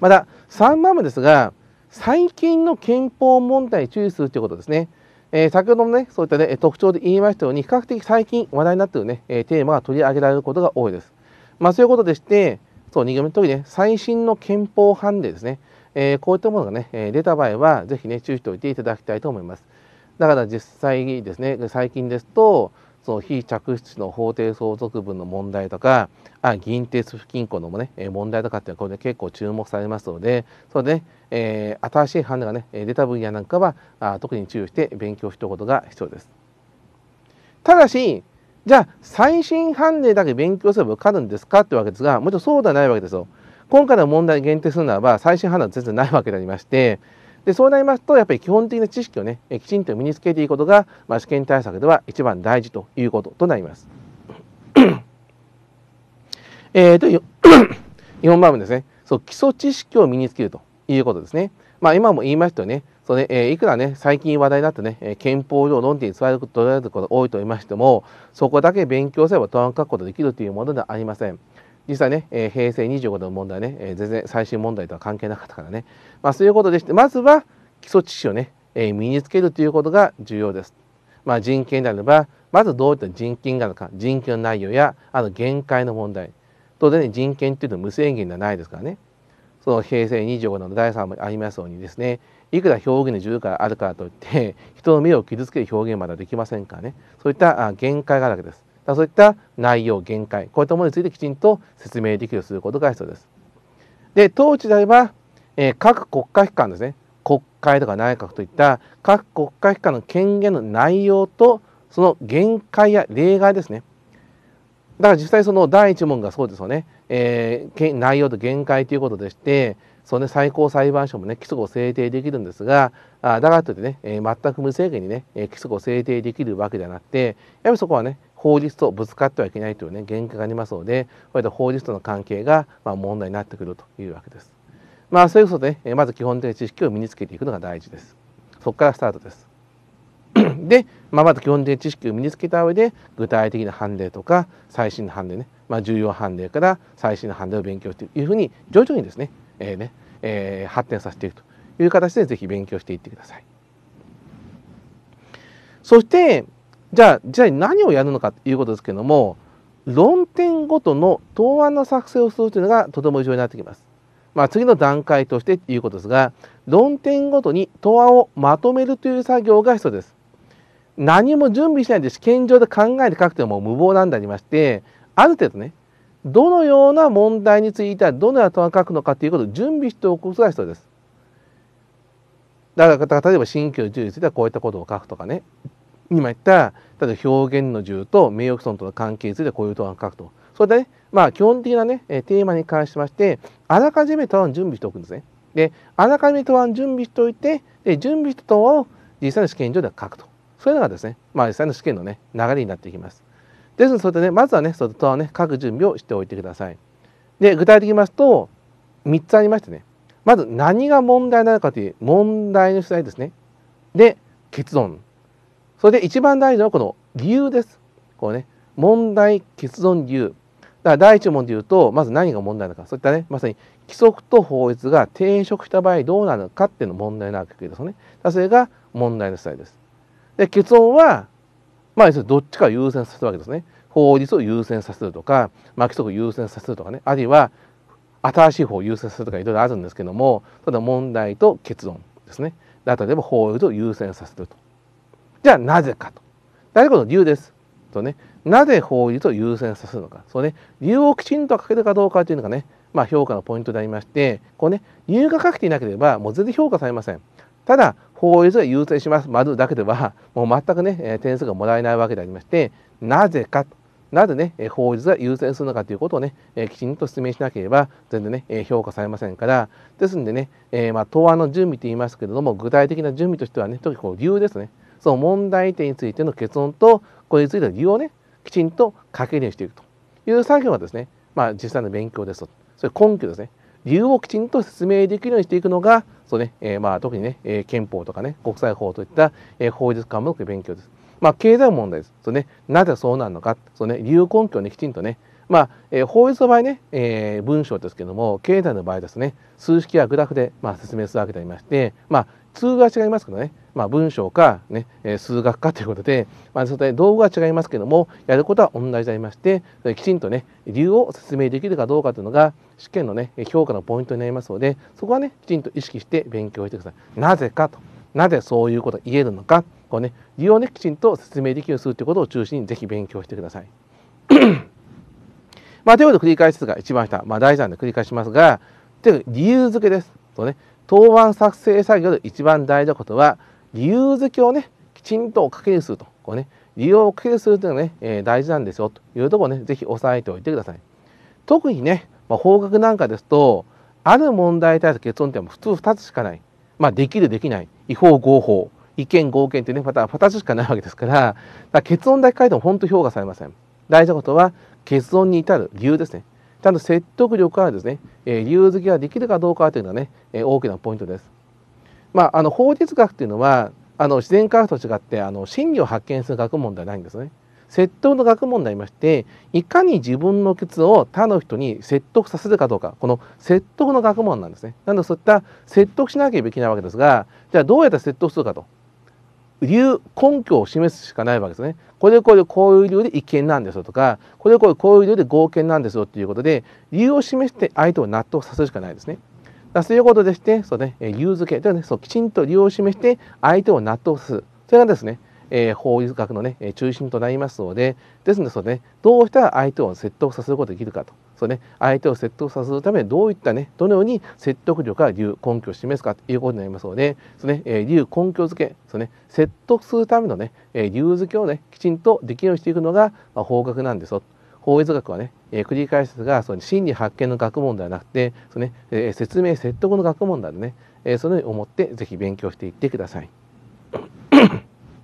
また3番目ですが最近の憲法問題に注意するということですね。えー、先ほどもね、そういったね、特徴で言いましたように、比較的最近話題になっているね、えテーマが取り上げられることが多いです。まあ、そういうことでして、そう、2行目の時ね、最新の憲法判例ですね、えー、こういったものがね、え出た場合は、ぜひね、注意しておいていただきたいと思います。だから実際にですね、最近ですと、そう非着出地の法定相続分の問題とかあ銀鉄不均衡のもね、え問題とかっていうのはこれで結構注目されますのでそれで、ね、えー、新しい判断がね出た分野なんかはあ特に注意して勉強しておくことが必要です。ただしじゃあ最新判例だけ勉強すれば受かるんですかってわけですがもちろんそうではないわけですよ。今回の問題に限定するならば最新判断は全然ないわけでありましてでそうなりますとやっぱり基本的な知識をねきちんと身につけていくことが、まあ、試験対策では一番大事ということとなります。えーと、日本版目ですねそう基礎知識を身につけるということですね。まあ、今も言いましたよねそうねえー、いくらね最近話題になったね、え憲法上論点に座ることられることが多いと言いましてもそこだけ勉強すれば答案書くことができるというものではありません。実際ね、えー、平成25年の問題ね、えー、全然最新問題とは関係なかったからね、まあ、そういうことでしてまずは基礎知識をね、えー、身につけるということが重要です。まあ、人権であればまずどういった人権があるか人権の内容やあの限界の問題当然ね人権っていうのは無制限ではないですからねその平成25年の第3もありますようにですねいくら表現の自由があるからといって人の目を傷つける表現まではできませんからねそういった限界があるわけです。だそういった内容、限界、こういったものについてきちんと説明できるようすることが必要です。で、当時であれば、えー、各国家機関ですね、国会とか内閣といった各国家機関の権限の内容とその限界や例外ですね。だから実際その第一問がそうですよね、えー、内容と限界ということでして、その、ね、最高裁判所もね、規則を制定できるんですが、あだからといってね、えー、全く無制限にね、えー、規則を制定できるわけではなくて、やはりそこはね、法律とぶつかってはいけないというね限界がありますのでこういっ法律との関係がま問題になってくるというわけです。まあ、それこそねまず基本的な知識を身につけていくのが大事です。そこからスタートです。[clears throat] で、まあ、まず基本的な知識を身につけた上で具体的な判例とか最新の判例ね、まあ、重要判例から最新の判例を勉強していくというふうに徐々にですね,、えー、ねえー、発展させていくという形で是非勉強していってください。そしてじゃあ実際に何をやるのかということですけども論点ごとの答案の作成をするというのがとても重要になってきます。まあ、次の段階としてということですが論点ごとに答案をまとめるという作業が必要です。何も準備しないで試験場で考えて書くというのも無謀なんでありましてある程度ねどのような問題についてはどのような問いを書くのかということを準備しておくことが必要です。だから例えば新旧10についてはこういったことを書くとかね今言った例えば表現の自由と名誉毀損との関係についてこういう答案を書くとそれでねまあ基本的なねテーマに関しましてあらかじめ答案を準備しておくんですねであらかじめ答案準備しておいてで準備した答案を実際の試験上では書くとそういうのがですねまあ実際の試験のね流れになっていきますですのでそれでねまずはねその答案をね書く準備をしておいてくださいで具体的に言いますと3つありましてねまず何が問題なのかという問題の主題ですねで結論それで一番大事なのはこの理由です。こうね、問題、結論、理由。だから第一問で言うと、まず何が問題なのか、そういったね、まさに規則と法律が抵触した場合どうなるのかっていうの問題なわけですよね。それが問題の主体です。で、結論は、まあ、どっちかを優先させるわけですね。法律を優先させるとか、まあ、規則を優先させるとかね、あるいは新しい法を優先させるとかいろいろあるんですけども、ただ問題と結論ですね。例えば法律を優先させると。じゃあなぜかと。誰かの理由です。とね、なぜ法律を優先させるのか。そうね、理由をきちんと書けるかどうかというのがね、まあ、評価のポイントでありまして、こうね、理由が書けていなければ、もう全然評価されません。ただ、法律が優先します、まずだけでは、もう全くね、点数がもらえないわけでありまして、なぜか、なぜね、法律が優先するのかということをね、きちんと説明しなければ、全然ね、評価されませんから、ですんでね、えー、まあ、答案の準備と言いますけれども、具体的な準備としてはね、特にこう理由ですね。その問題点についての結論とこれについての理由をねきちんと書けるようにしていくという作業はですね、まあ、実際の勉強ですとそれ根拠ですね理由をきちんと説明できるようにしていくのがそうね、えー、まあ、特にね、えー、憲法とかね国際法といった、えー、法律関の勉強です。まあ、経済問題です。そうね、なぜそうなるのか、そうね、理由根拠を、ね、きちんとね、まあ、えー、法律の場合ね、えー、文章ですけども、経済の場合ですね、数式やグラフで、まあ、説明するわけでありまして、まあ、通話は違いますけどね、まあ、文章かね、数学かということで、まあ、それ道具は違いますけどもやることは同じでありましてきちんとね理由を説明できるかどうかというのが試験のね評価のポイントになりますのでそこはねきちんと意識して勉強してください。なぜかとなぜそういうこと言えるのかこう、ね、理由を、ね、きちんと説明できるようにするということを中心にぜひ勉強してください。[coughs] まあ、ということで繰り返しすが一番下、まあ、大事なんで繰り返しますがという理由付けです。とね、答案作成作業で一番大事なことは理由付けをねきちんと書きにするとこうね理由を書きにするというのがね、えー、大事なんですよというところをね是非押さえておいてください。特にね、まあ、法学なんかですとある問題に対する結論点は普通2つしかない、まあ、できるできない違法合法違憲合憲というねパターン2つしかないわけですからから結論だけ書いても本当評価されません。大事なことは結論に至る理由ですね。ちゃんと説得力あるですね、えー、理由付けができるかどうかというのがね、えー、大きなポイントです。まあ、あの法律学というのはあの自然科学と違ってあの真理を発見する学問ではないんですね。説得の学問になりましていかに自分のツを他の人に説得させるかどうかこの説得の学問なんですね。なのでそういった説得しなきゃいけないわけですがじゃあどうやって説得するかと理由根拠を示すしかないわけですね。これこれこういう理由で違見なんですよとかこれこれこういう理由で合憲なんですよということで理由を示して相手を納得させるしかないですね。そういうことでして、そうね、言う付けというね、そうきちんと理由を示して相手を納得する。それがですね、えー、法律学のね、中心となりますので、ですので、そうね、どうしたら相手を説得させることができるかと。そうね、相手を説得させるためにどういったね、どのように説得力が理由、根拠を示すかということになりますので、そうね、えー、理由、根拠付け、そうね、説得するためのね、えー、理由付けをね、きちんとできるようにしていくのが、まあ、法学なんですよ。法律学はね、えー、繰り返しですがその真理発見の学問ではなくてそのね、えー、説明説得の学問なんでね、えー、そのように思ってぜひ勉強していってください。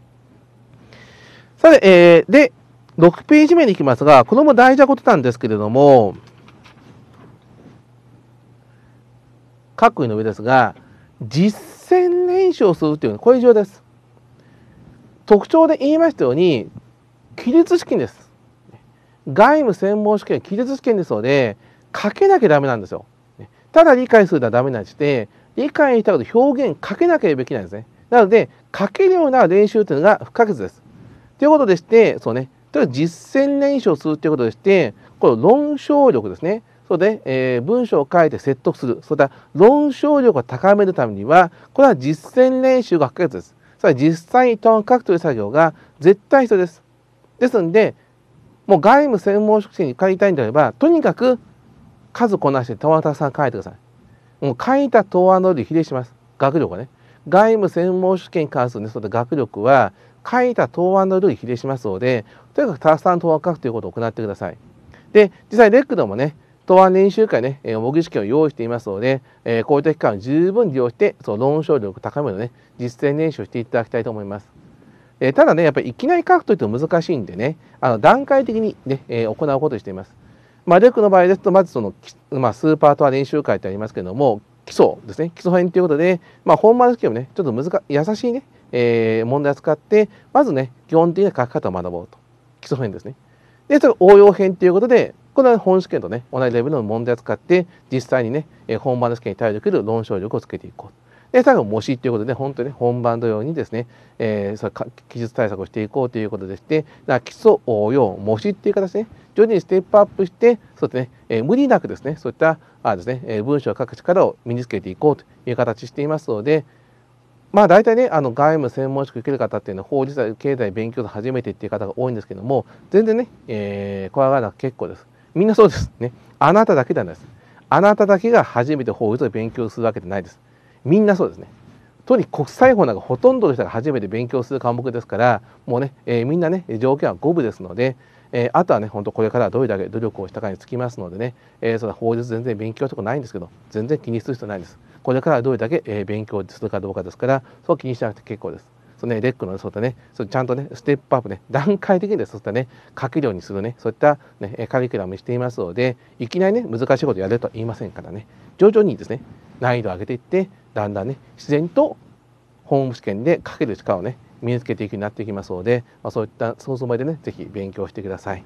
[coughs] さて、えー、で6ページ目に行きますがこれも大事なことなんですけれども各位の上ですが実践練習をするというこれ以上です。特徴で言いましたように記述式です。外務専門試験、記述試験ですので、書けなきゃダメなんですよ。ただ理解するのはダメなんして、理解したこと表現書けなければいけないんですね。なので、書けるような練習というのが不可欠です。ということでして、そうね、実践練習をするということでして、この論証力ですね。そうで、えー、文章を書いて説得する。それから論証力を高めるためには、これは実践練習が不可欠です。それは実際にトを書くという作業が絶対必要です。ですので、もう外務専門職員に変えたいんであれば、とにかく数こなして問田さん書いてください。もう書いた答案の量比例します。学力はね。外務専門試験に関する、ね、その学力は書いた答案の量に比例しますので、とにかくたくさん答案を書くということを行ってください。で、実際レックでもね、答案練習会ね、えー、模擬試験を用意していますので、えー、こういった期間を十分利用して、その論証力高めのね、実践練習をしていただきたいと思います。えただね、やっぱりいきなり書くといっても難しいんでね、あの段階的にね、え行うことにしています。まあ、レクの場合ですと、まずその、まあ、スーパートア練習会ってありますけれども、基礎ですね、基礎編ということで、まあ、本丸験をね、ちょっと難優しいね、えー、問題を使って、まずね、基本的な書き方を学ぼうと。基礎編ですね。で、それ応用編ということで、これは本試験とね、同じレベルの問題を使って、実際にね、本丸の試験に対応できる論証力をつけていこう。で、最後、模試ということで、本当に本番のようにですね、えー、そ記述対策をしていこうということでして、だ基礎応用、模試っていう形で、ね、徐々にステップアップして、そうですね、えー、無理なくですね、そういったあですね、えー、文章を書く力を身につけていこうという形していますので、まあ大体ね、あの外務専門職受ける方っていうのは法律や経済勉強で初めてっていう方が多いんですけども、全然ね、えー、怖がらなく結構です。みんなそうですね。あなただけないです。あなただけが初めて法律を勉強するわけじゃないです。みんなそうですね特に国際法なんかほとんどの人が初めて勉強する科目ですからもうね、えー、みんなね条件は五分ですので、えー、あとはね本当これからはどれだけ努力をしたかにつきますのでね、えー、その法律全然勉強とかないんですけど全然気にする必要ないですこれからはどれだけ、え勉強するかどうかですからそう気にしなくて結構ですそのねレックの、ね、そういったねそちゃんとねステップアップね段階的に、そういったね書ようにするねそういったねカリキュラムにしていますのでいきなりね難しいことやれるとは言いませんからね徐々にですね難易度を上げていってだんだんね自然とホーム試験でかける力をね身につけていくようになっていきますので、まあ、そういったそのつもりでね是非勉強してください。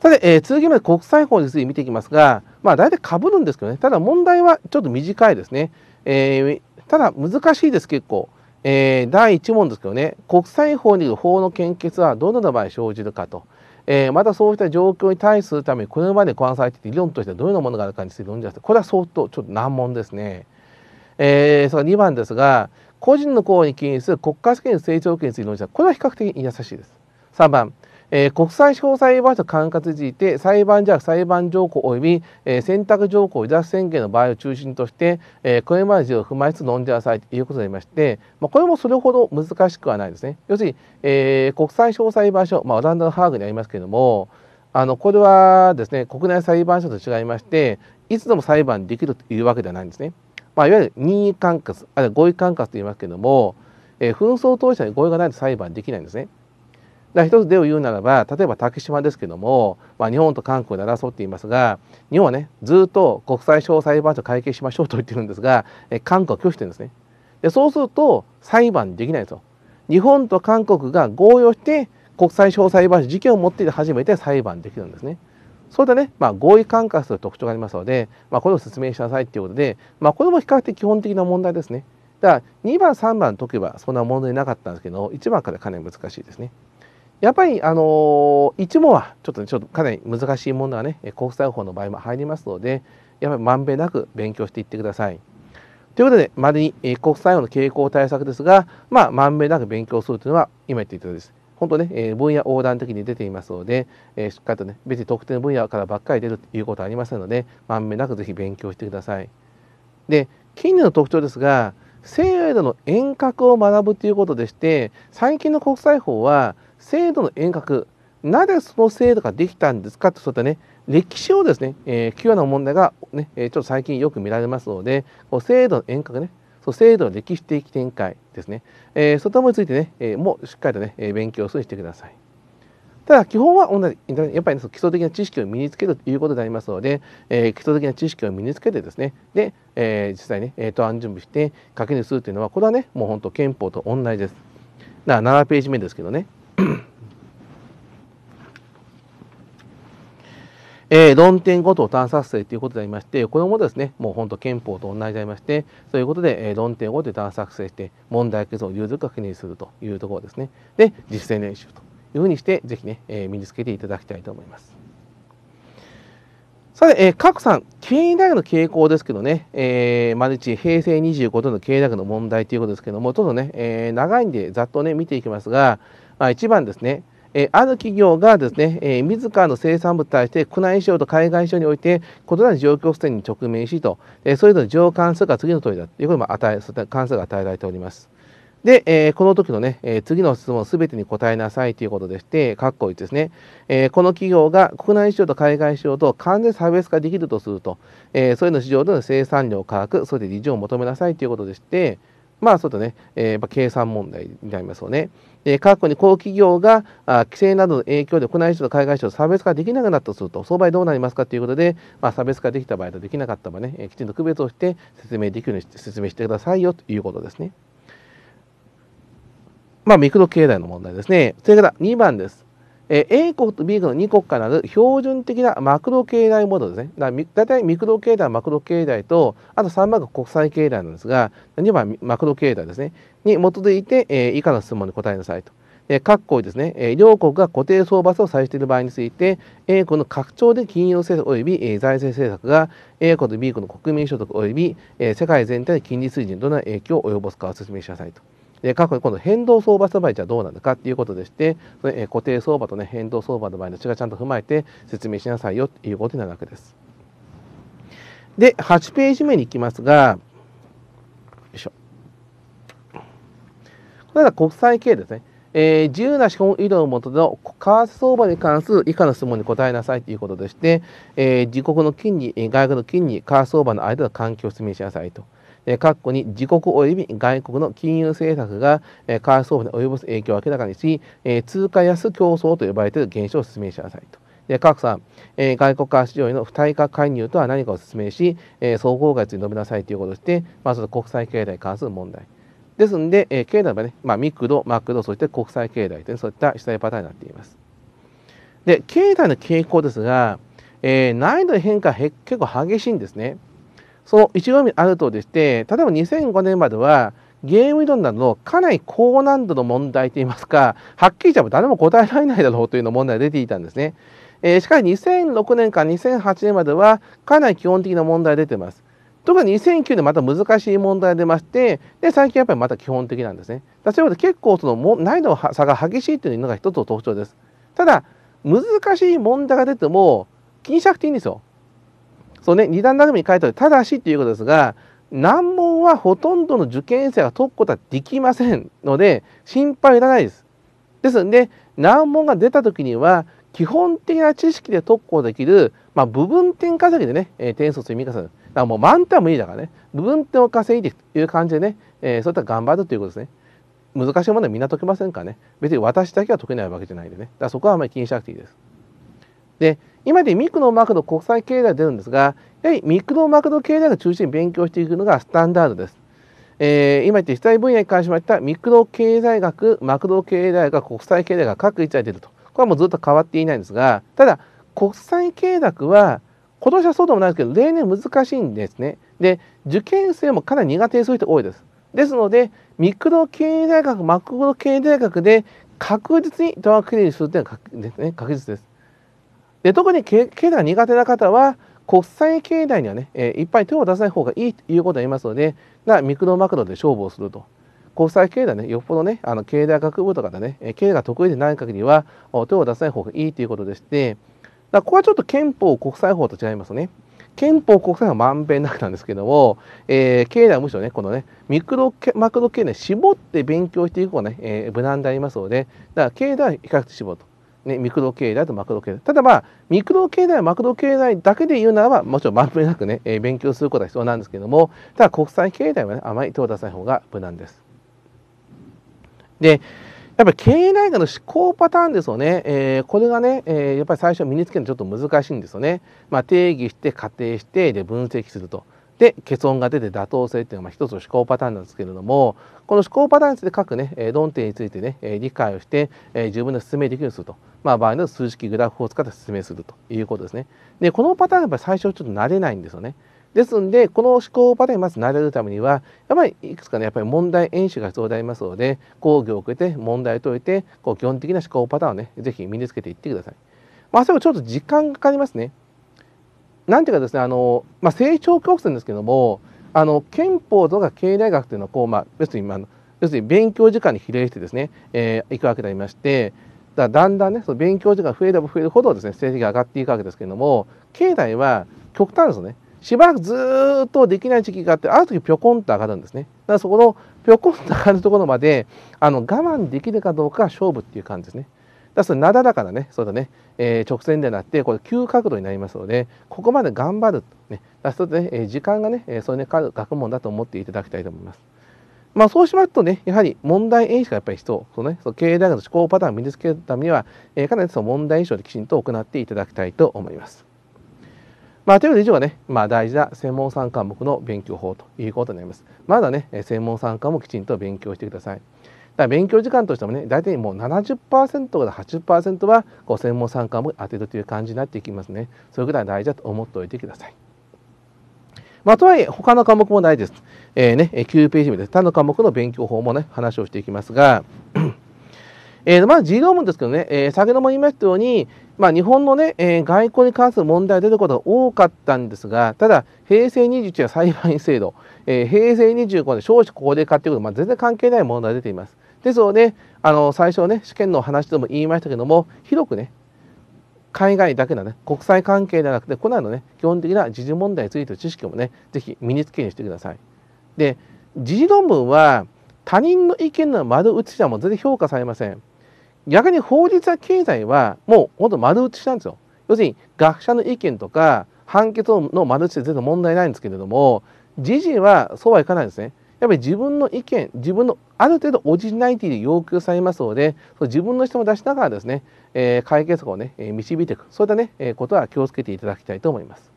さて、えー、続きまで国際法について見ていきますが、まあ、大体かぶるんですけどねただ問題はちょっと短いですね。えー、ただ難しいです結構。えー、第1問ですけどね国際法による法の献血はどのような場合生じるかとえー、またそうした状況に対するためにこれまで考案されていて理論としてどのようなものがあるかについて論じた。すこれは相当ちょっと難問ですね。えー、それ2番ですが個人の行為に起因する国家試験成長期について論じた。すこれは比較的優しいです。3番えー、国際司法裁判所管轄について裁判所約裁判条項及び、えー、選択条項を離脱宣言の場合を中心として、えー、これまで事を踏まえつつ論じなさいということでありまして、まあ、これもそれほど難しくはないですね。要するに、えー、国際司法裁判所、まあ、オランダのハーグにありますけれどもあのこれはですね国内裁判所と違いましていつでも裁判できるというわけではないんですね。まあ、いわゆる任意管轄あるいは合意管轄と言いますけれども、えー、紛争当事者に合意がないと裁判できないんですね。だ一つ例を言うならば例えば竹島ですけども、まあ、日本と韓国で争っていますが日本はねずっと国際小裁判所会計しましょうと言ってるんですがえ韓国は拒否してるんですねでそうすると裁判できないんですよ日本と韓国が合意をして国際小裁判所事件を持っていて初めて裁判できるんですねそれでね、まあ、合意管轄する特徴がありますので、まあ、これを説明しなさいということで、まあ、これも比較的基本的な問題ですねだから2番3番解けばそんな問題なかったんですけど1番からかなり難しいですね。やっぱり、あの一問はちょっと、ね、ちょっとかなり難しいものはね国際法の場合も入りますのでやっぱりまんべんなく勉強していってください。ということで、まに、え国際法の傾向対策ですが、まあ、まんべんなく勉強するというのは、今言っていたです。本当ね、え分野横断的に出ていますので、えしっかりとね、別に特定の分野からばっかり出るということはありませんので、まんべんなくぜひ勉強してください。で、近年の特徴ですが、西洋への遠隔を学ぶということでして、最近の国際法は、制度の遠隔なぜその制度ができたんですかってそういったね歴史をですね、えー、ュアの問題がね、えー、ちょっと最近よく見られますのでこう制度の遠隔ねそう制度の歴史的展開ですね、えー、そたものについてね、えー、もうしっかりとね、えー、勉強するしてくださいただ基本は同じやっぱり、ね、基礎的な知識を身につけるということでありますので、えー、基礎的な知識を身につけてですねで、えー、実際ね、えー、答案準備して確認するというのはこれはねもう本当憲法と同じですだから7ページ目ですけどねえー、論点ごと探索性ということでありまして、これもですね、もう本当憲法と同じでありまして、そういうことで、えー、論点ごとで単冊性して、問題解決を流続を確認するというところですね。で、実践練習というふうにして、ぜひね、えー、身につけていただきたいと思います。さて、えー、各さん、経営大学の傾向ですけどね、えー、マルチ、平成25度の経営大学の問題ということですけども、ちょっとね、えー、長いんでざっとね、見ていきますが、まあ、一番ですね、えー、ある企業がですね、えー、自らの生産物に対して国内市場と海外市場において異なる状況不正に直面しと、えー、それぞれ上関数が次の通りだということも与え、関数が与えられております。で、えー、この時のね、えー、次の質問すべてに答えなさいということでして、括弧1ですね、えー、この企業が国内市場と海外市場と完全差別化できるとすると、えー、それの市場での生産量、価格、それで利潤を求めなさいということでして、まあ、そうだね、えー、計算問題になりますよね。で、括弧去に小企業があ規制などの影響で国内市場と海外市場差別化できなくなったとすると、相場どうなりますかということで、まあ、差別化できた場合とできなかった場合ね、えー、きちんと区別をして説明できるように説明してくださいよということですね。まあ、ミクロ経済の問題ですね。それから2番です。え A 国と B 国の2国からなる標準的なマクロ経済モデルですね。だ大体ミクロ経済、マクロ経済と、あと3番が国際経済なんですが、2番マクロ経済ですね。に基づいて、え以下の質問に答えなさいと。え各国ですね、え両国が固定相場差を採している場合について、A 国の拡張で金融政策及び、え財政政策が A 国と B 国の国民所得及び、え世界全体の金利水準にどのような影響を及ぼすかを説明しなさいと。で過去に今度変動相場した場合じゃどうなのかっていうことでしてそれ、え固定相場とね変動相場の場合の違いちゃんと踏まえて説明しなさいよということになるわけです。で8ページ目に行きますがよいしょこれは国際経営ですね。えー、自由な資本移動のもとの為替相場に関する以下の質問に答えなさいということでして、えー、自国の金利、外国の金利、為替相場の間の関係を説明しなさいと。え括弧に自国及び外国の金融政策が、え為替相場に及ぼす影響を明らかにし、え通貨安競争と呼ばれている現象を説明しなさいと。で、各さん、えー、外国為替市場への不対価介入とは何かを説明し、えー、総合外に述べなさいということとして、まあ、その国際経済に関する問題。ですので、えー、経済はね、まあ、ミクロ、マクロ、そして国際経済という、そういった主体パターンになっています。で、経済の傾向ですが、えー、難易度の変化は結構激しいんですね。その一部にあるとでして、例えば2005年までは、ゲーム理論などのかなり高難度の問題といいますか、はっきり言えば誰も答えられないだろうというの問題が出ていたんですね。えー、しかし2006年から2008年までは、かなり基本的な問題が出てます。特に2009年また難しい問題が出まして、で、最近やっぱりまた基本的なんですね。だそういうことで結構その難易度の差が激しいというのが一つの特徴です。ただ、難しい問題が出ても気にしなくていいんですよ。そうね、二段落に書いてある、ただしっていうことですが、難問はほとんどの受験生が解くことはできませんので、心配いらないです。ですので、難問が出た時には、基本的な知識で解くことができる、まあ、部分点稼ぎでね、えー、点数を積み重ねる。だからもう満点もいいだからね、部分点を稼いでいくという感じでね、えー、そういった頑張るということですね。難しいものはみんな解けませんからね。別に私だけは解けないわけじゃないんでね。だからそこはあまり気にしなくていいです。で今でミクロマクロ国際経済が出るんですがやはりミクロマクロ経済が中心に勉強していくのがスタンダードです。えー、今言って主体分野に関しましてはミクロ経済学マクロ経済学国際経済学各一体出るとこれはもうずっと変わっていないんですがただ国際経済学は今年はそうでもないですけど例年難しいんですね。で受験生もかなり苦手にする人多いです。ですのでミクロ経済学マクロ経済学で確実に大学クリにするというのが確,、ね、確実です。で特に経済が苦手な方は国際経済にはね、えー、いっぱい手を出さない方がいいということになりますのでなミクロマクロで勝負をすると国際経済ねよっぽどねあの経済学部とかでね経済が得意でない限りは手を出さない方がいいということでしてだここはちょっと憲法国際法と違いますね。憲法国際法はまんべんなくなんですけども、えー、経済はむしろね、このね、ミクロ、マクロ経済絞って勉強していく方がね、えー、無難でありますので、だから経済は比較的絞ると。ね、ミクロ経済とマクロ経済。ただまあ、ミクロ経済、マクロ経済だけで言うならば、もちろんまんべんなくね、えー、勉強することは必要なんですけども、ただ国際経済はね、あまり手を出さない方が無難です。で、やっぱり経営内科の思考パターンですよね。えー、これがね、えー、やっぱり最初身につけるのちょっと難しいんですよね。まあ、定義して、仮定して、で、分析すると。で結論が出て妥当性っていうのが一つの思考パターンなんですけれどもこの思考パターンについて各ね論点についてね理解をして自分で説明できるようにすると、まあ、場合の数式グラフを使って説明するということですね。でこのパターンはやっぱり最初ちょっと慣れないんですよね。ですんで、この思考パターンにまず慣れるためには、やっぱりいくつかね、やっぱり問題演習が必要でありますので、講義を受けて問題を解いて、こう基本的な思考パターンをね、ぜひ身につけていってください。まあ、それもちょっと時間かかりますね。なんていうかですねあの、まあ、成長曲線ですけどもあの憲法とか経済学というのはこう、まあ、要するに、まあ、要するに勉強時間に比例してですね、えー、いくわけでありましてだだんだんねその勉強時間が増えれば増えるほどですね成績が上がっていくわけですけれども経済は極端ですねしばらくずっとできない時期があってある時ぴょこんと上がるんですねだからそこのぴょこんと上がるところまであの我慢できるかどうか勝負っていう感じですね。だそなだらかなね、そうだね、えー、直線でなって、これ急角度になりますので、ここまで頑張る、ね、だそれで、ね、時間がね、そうかかね、学問だと思っていただきたいと思います。まあそうしますとね、やはり問題演習がやっぱり必要。そのね、その経営大学の思考パターンを身につけるためには、えー、かなりその問題演習できちんと行っていただきたいと思います。まあ、ということで以上がね、まあ、大事な専門参加目の勉強法ということになります。まだね、専門参加もきちんと勉強してください。ら勉強時間としてもね大体もう70%から80%はこう専門参加も当てるという感じになっていきますねそれぐらい大事だと思っておいてください。まあ、とはいえ、他の科目もないです。えー、ね、9ページ目です。他の科目の勉強法もね、話をしていきますが、[clears throat] えー、まず G 論文ですけどね、えー、先ほども言いましたように、まあ、日本のね、えー、外交に関する問題が出ることが多かったんですが、ただ、平成21は裁判員制度、えー、平成25年少子高齢化ということは、まあ、全然関係ない問題が出ています。ですので、あの最初ね試験の話でも言いましたけども広くね海外だけのね国際関係ではなくて国内のね基本的な時事問題についての知識もねぜひ身につけにしてください。で時事論文は他人の意見の丸写しはもう全然評価されません。逆に法律や経済はもうほんと丸写しなんですよ。要するに学者の意見とか判決の丸写しで全然問題ないんですけれども時事はそうはいかないんですね。やっぱり自分の意見自分のある程度オリジナリティで要求されますので、その自分の質問を出しながらですね、えー、解決策をね、えー、導いていく、そういったね、えー、ことは気をつけていただきたいと思います。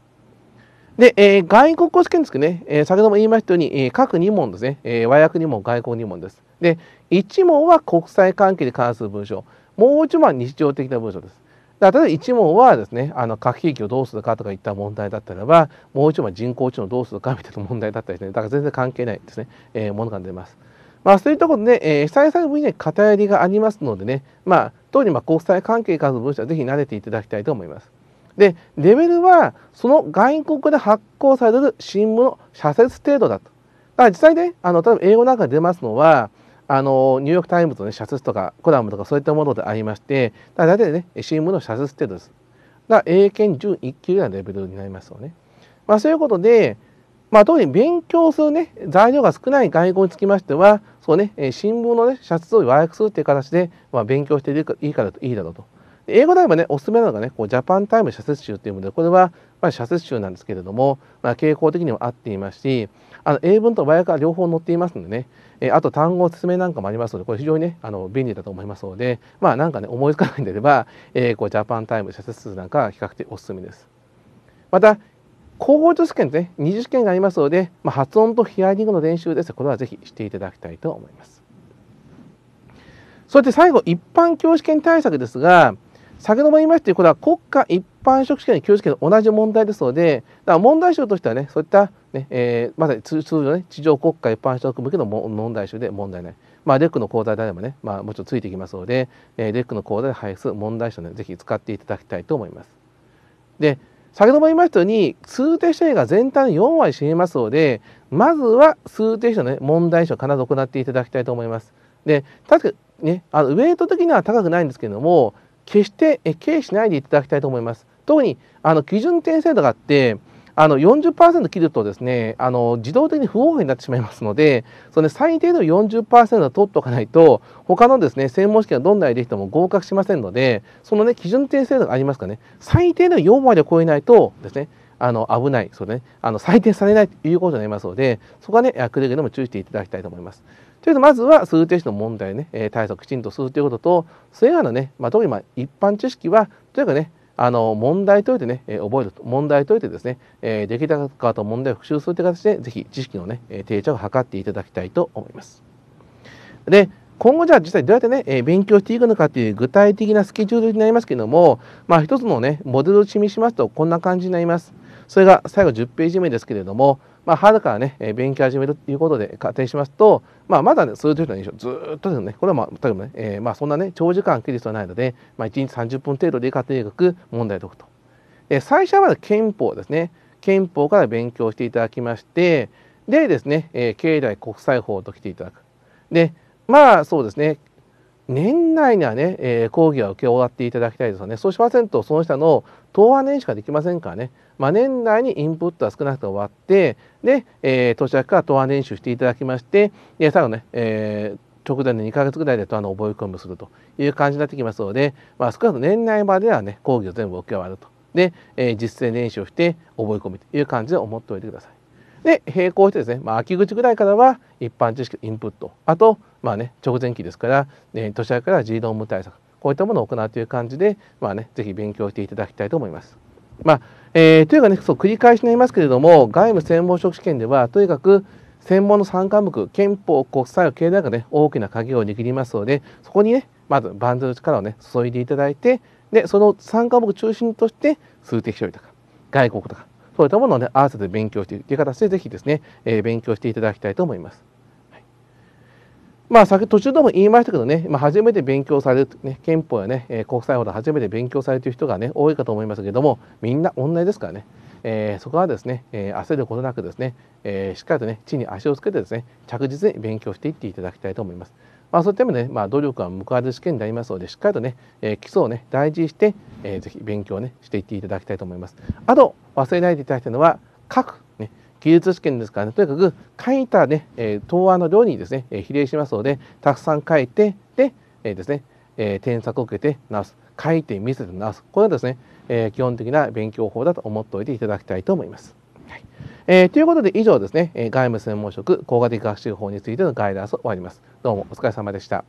で、えー、外国語試験ですけどね、えー、先ほども言いましたように、えー、各2問ですね、えー、和訳2問、外交2問です。で、1問は国際関係に関する文章、もう1問は日常的な文章です。例えば1問はですね、あの核兵器をどうするかとかいった問題だったらば、もう1問は人工知能をどうするかみたいな問題だったりですね、だから全然関係ないですね、えー、ものが出ます。まあ、そういったことで、えー、被災分野に偏りがありますのでね、まあ、特にまあ国際関係からの文書はぜひ慣れていただきたいと思います。で、レベルは、その外国で発行される新聞の社説程度だと。だから実際ね、あの、例えば英語なんか出ますのは、あの、ニューヨークタイムズの、ね、社説とかコラムとかそういったものでありまして、だ大体ね、新聞の社説程度です。だから英検準1級なのレベルになりますよね。まあそういうことで、まあ特に勉強するね、材料が少ない外国につきましては、そうね、え新聞のね、社通を和訳するっていう形で、まあ、勉強していいからいいだろうと。英語であればね、おすすめなのがね、こうジャパンタイム社説集っていうもので、これは、まあ、社説集なんですけれども、まあ、傾向的にも合っていますし、あの英文と和訳は両方載っていますのでね、えあと単語説明なんかもありますので、これ非常にね、あの便利だと思いますので、まあなんかね、思いつかないんであれば、えー、こうジャパンタイム社説集なんかは比較的おすすめです。また高校女試験ですね、二次試験がありますので、まあ、発音とヒアリングの練習です。これはぜひしていただきたいと思います。そして最後、一般教試験対策ですが、先ほども言いましたように、これは国家一般職試験、教試験と同じ問題ですので、だから問題集としてはね、そういったね、えー、まさに通常ね、地上国家一般職向けの問題集で問題ない。まあ、レックの講座であればね、まあ、もちろんついてきますので、えー、レックの講座で配布する問題集をね、ぜひ使っていただきたいと思います。で、先ほども言いましたように数定主 A が全体の4割占めますのでまずは数定主の、ね、問題書を必ず行っていただきたいと思います。で確かねあのウェイト的には高くないんですけれども決して軽視しないでいただきたいと思います。特にあの基準点制度があってあの40%切るとですね、あの自動的に不合法になってしまいますので、その、ね、最低の40%は取っておかないと、他のですね、専門試験がどんなにできても合格しませんので、そのね、基準点制度がありますかね、最低の4割を超えないとですね、あの危ない、そうね、あの採点されないということになりますので、そこはね、くれぐれも注意していただきたいと思います。というとまずは数定子の問題ね、え対策きちんとするということと、それ以外のね、まあ、特にま一般知識は、というかね、あの問題解いてね、え覚えると問題解いてですね、えできたかと問題を復習するという形でぜひ知識のね定着を図っていただきたいと思います。で今後じゃあ実際どうやってね、え勉強していくのかっていう具体的なスケジュールになりますけども、まあ一つのね、モデルを示しますとこんな感じになります。それが最後10ページ目ですけれども、まあ、春からね、えー、勉強始めるということで仮定しますと、まあ、まだ、ね、数十年以上ずっとですね、これはまあ、全くね、えー、まあ、そんなね、長時間切る必要はないので、まあ、1日30分程度で家庭学問題解くと。えー、最初はまず憲法ですね。憲法から勉強していただきまして、でですね、えー、経済国際法と来ていただく。で、まあそうですね、年内にはね、えー、講義は受け終わっていただきたいですよねそうしませんとその下の答案年しかできませんからね、まあ、年内にインプットは少なくとも終わってで、えー、年明けから答案練習していただきましてで最後ね、えー、直前の2ヶ月ぐらいで答案の覚え込みするという感じになってきますので、まあ、少なくとも年内まではね講義を全部受け終わるとで、えー、実践練習をして覚え込みという感じで思っておいてください。で並行してですね、まあ、秋口ぐらいからは一般知識インプットあとまあね直前期ですから、えー、年明けから児童無対策こういったものを行うという感じでまあね是非勉強していただきたいと思います。まあえー、というかねそう繰り返しになりますけれども外務専門職試験ではとにかく専門の3科目憲法国際経済がね大きな鍵を握りますのでそこにねまず万全の力をね注いでいただいてでその3科目中心として数的処理とか外国とかそういったものを、ね、合わせて勉強していくという形で、ぜひですね、えー、勉強していただきたいと思います。まあ、先途中でも言いましたけどね、まあ、初めて勉強される、ね、憲法やね、え国際法で初めて勉強されている人がね、多いかと思いますけれども、みんな同じですからね、えー、そこはですね、えー、焦ることなくですね、えー、しっかりとね、地に足をつけてですね、着実に勉強していっていただきたいと思います。まあ、そういった意味で、ね、まあ、努力は報われる試験になりますのでしっかりとね、えー、基礎をね大事にして、えー、ぜひ勉強をねしていっていただきたいと思います。あと忘れないでいただきたいのは各ね技術試験ですからねとにかく書いたね、えー、答案の量にですね、えー、比例しますのでたくさん書いてで、えー、ですね、えー、添削を受けて直す書いて見せて直すこれはですね、えー、基本的な勉強法だと思っておいていただきたいと思います。はいえー、ということで以上ですね、え外務専門職工学的学習法についてのガイダンスを終わります。どうもお疲れ様でした。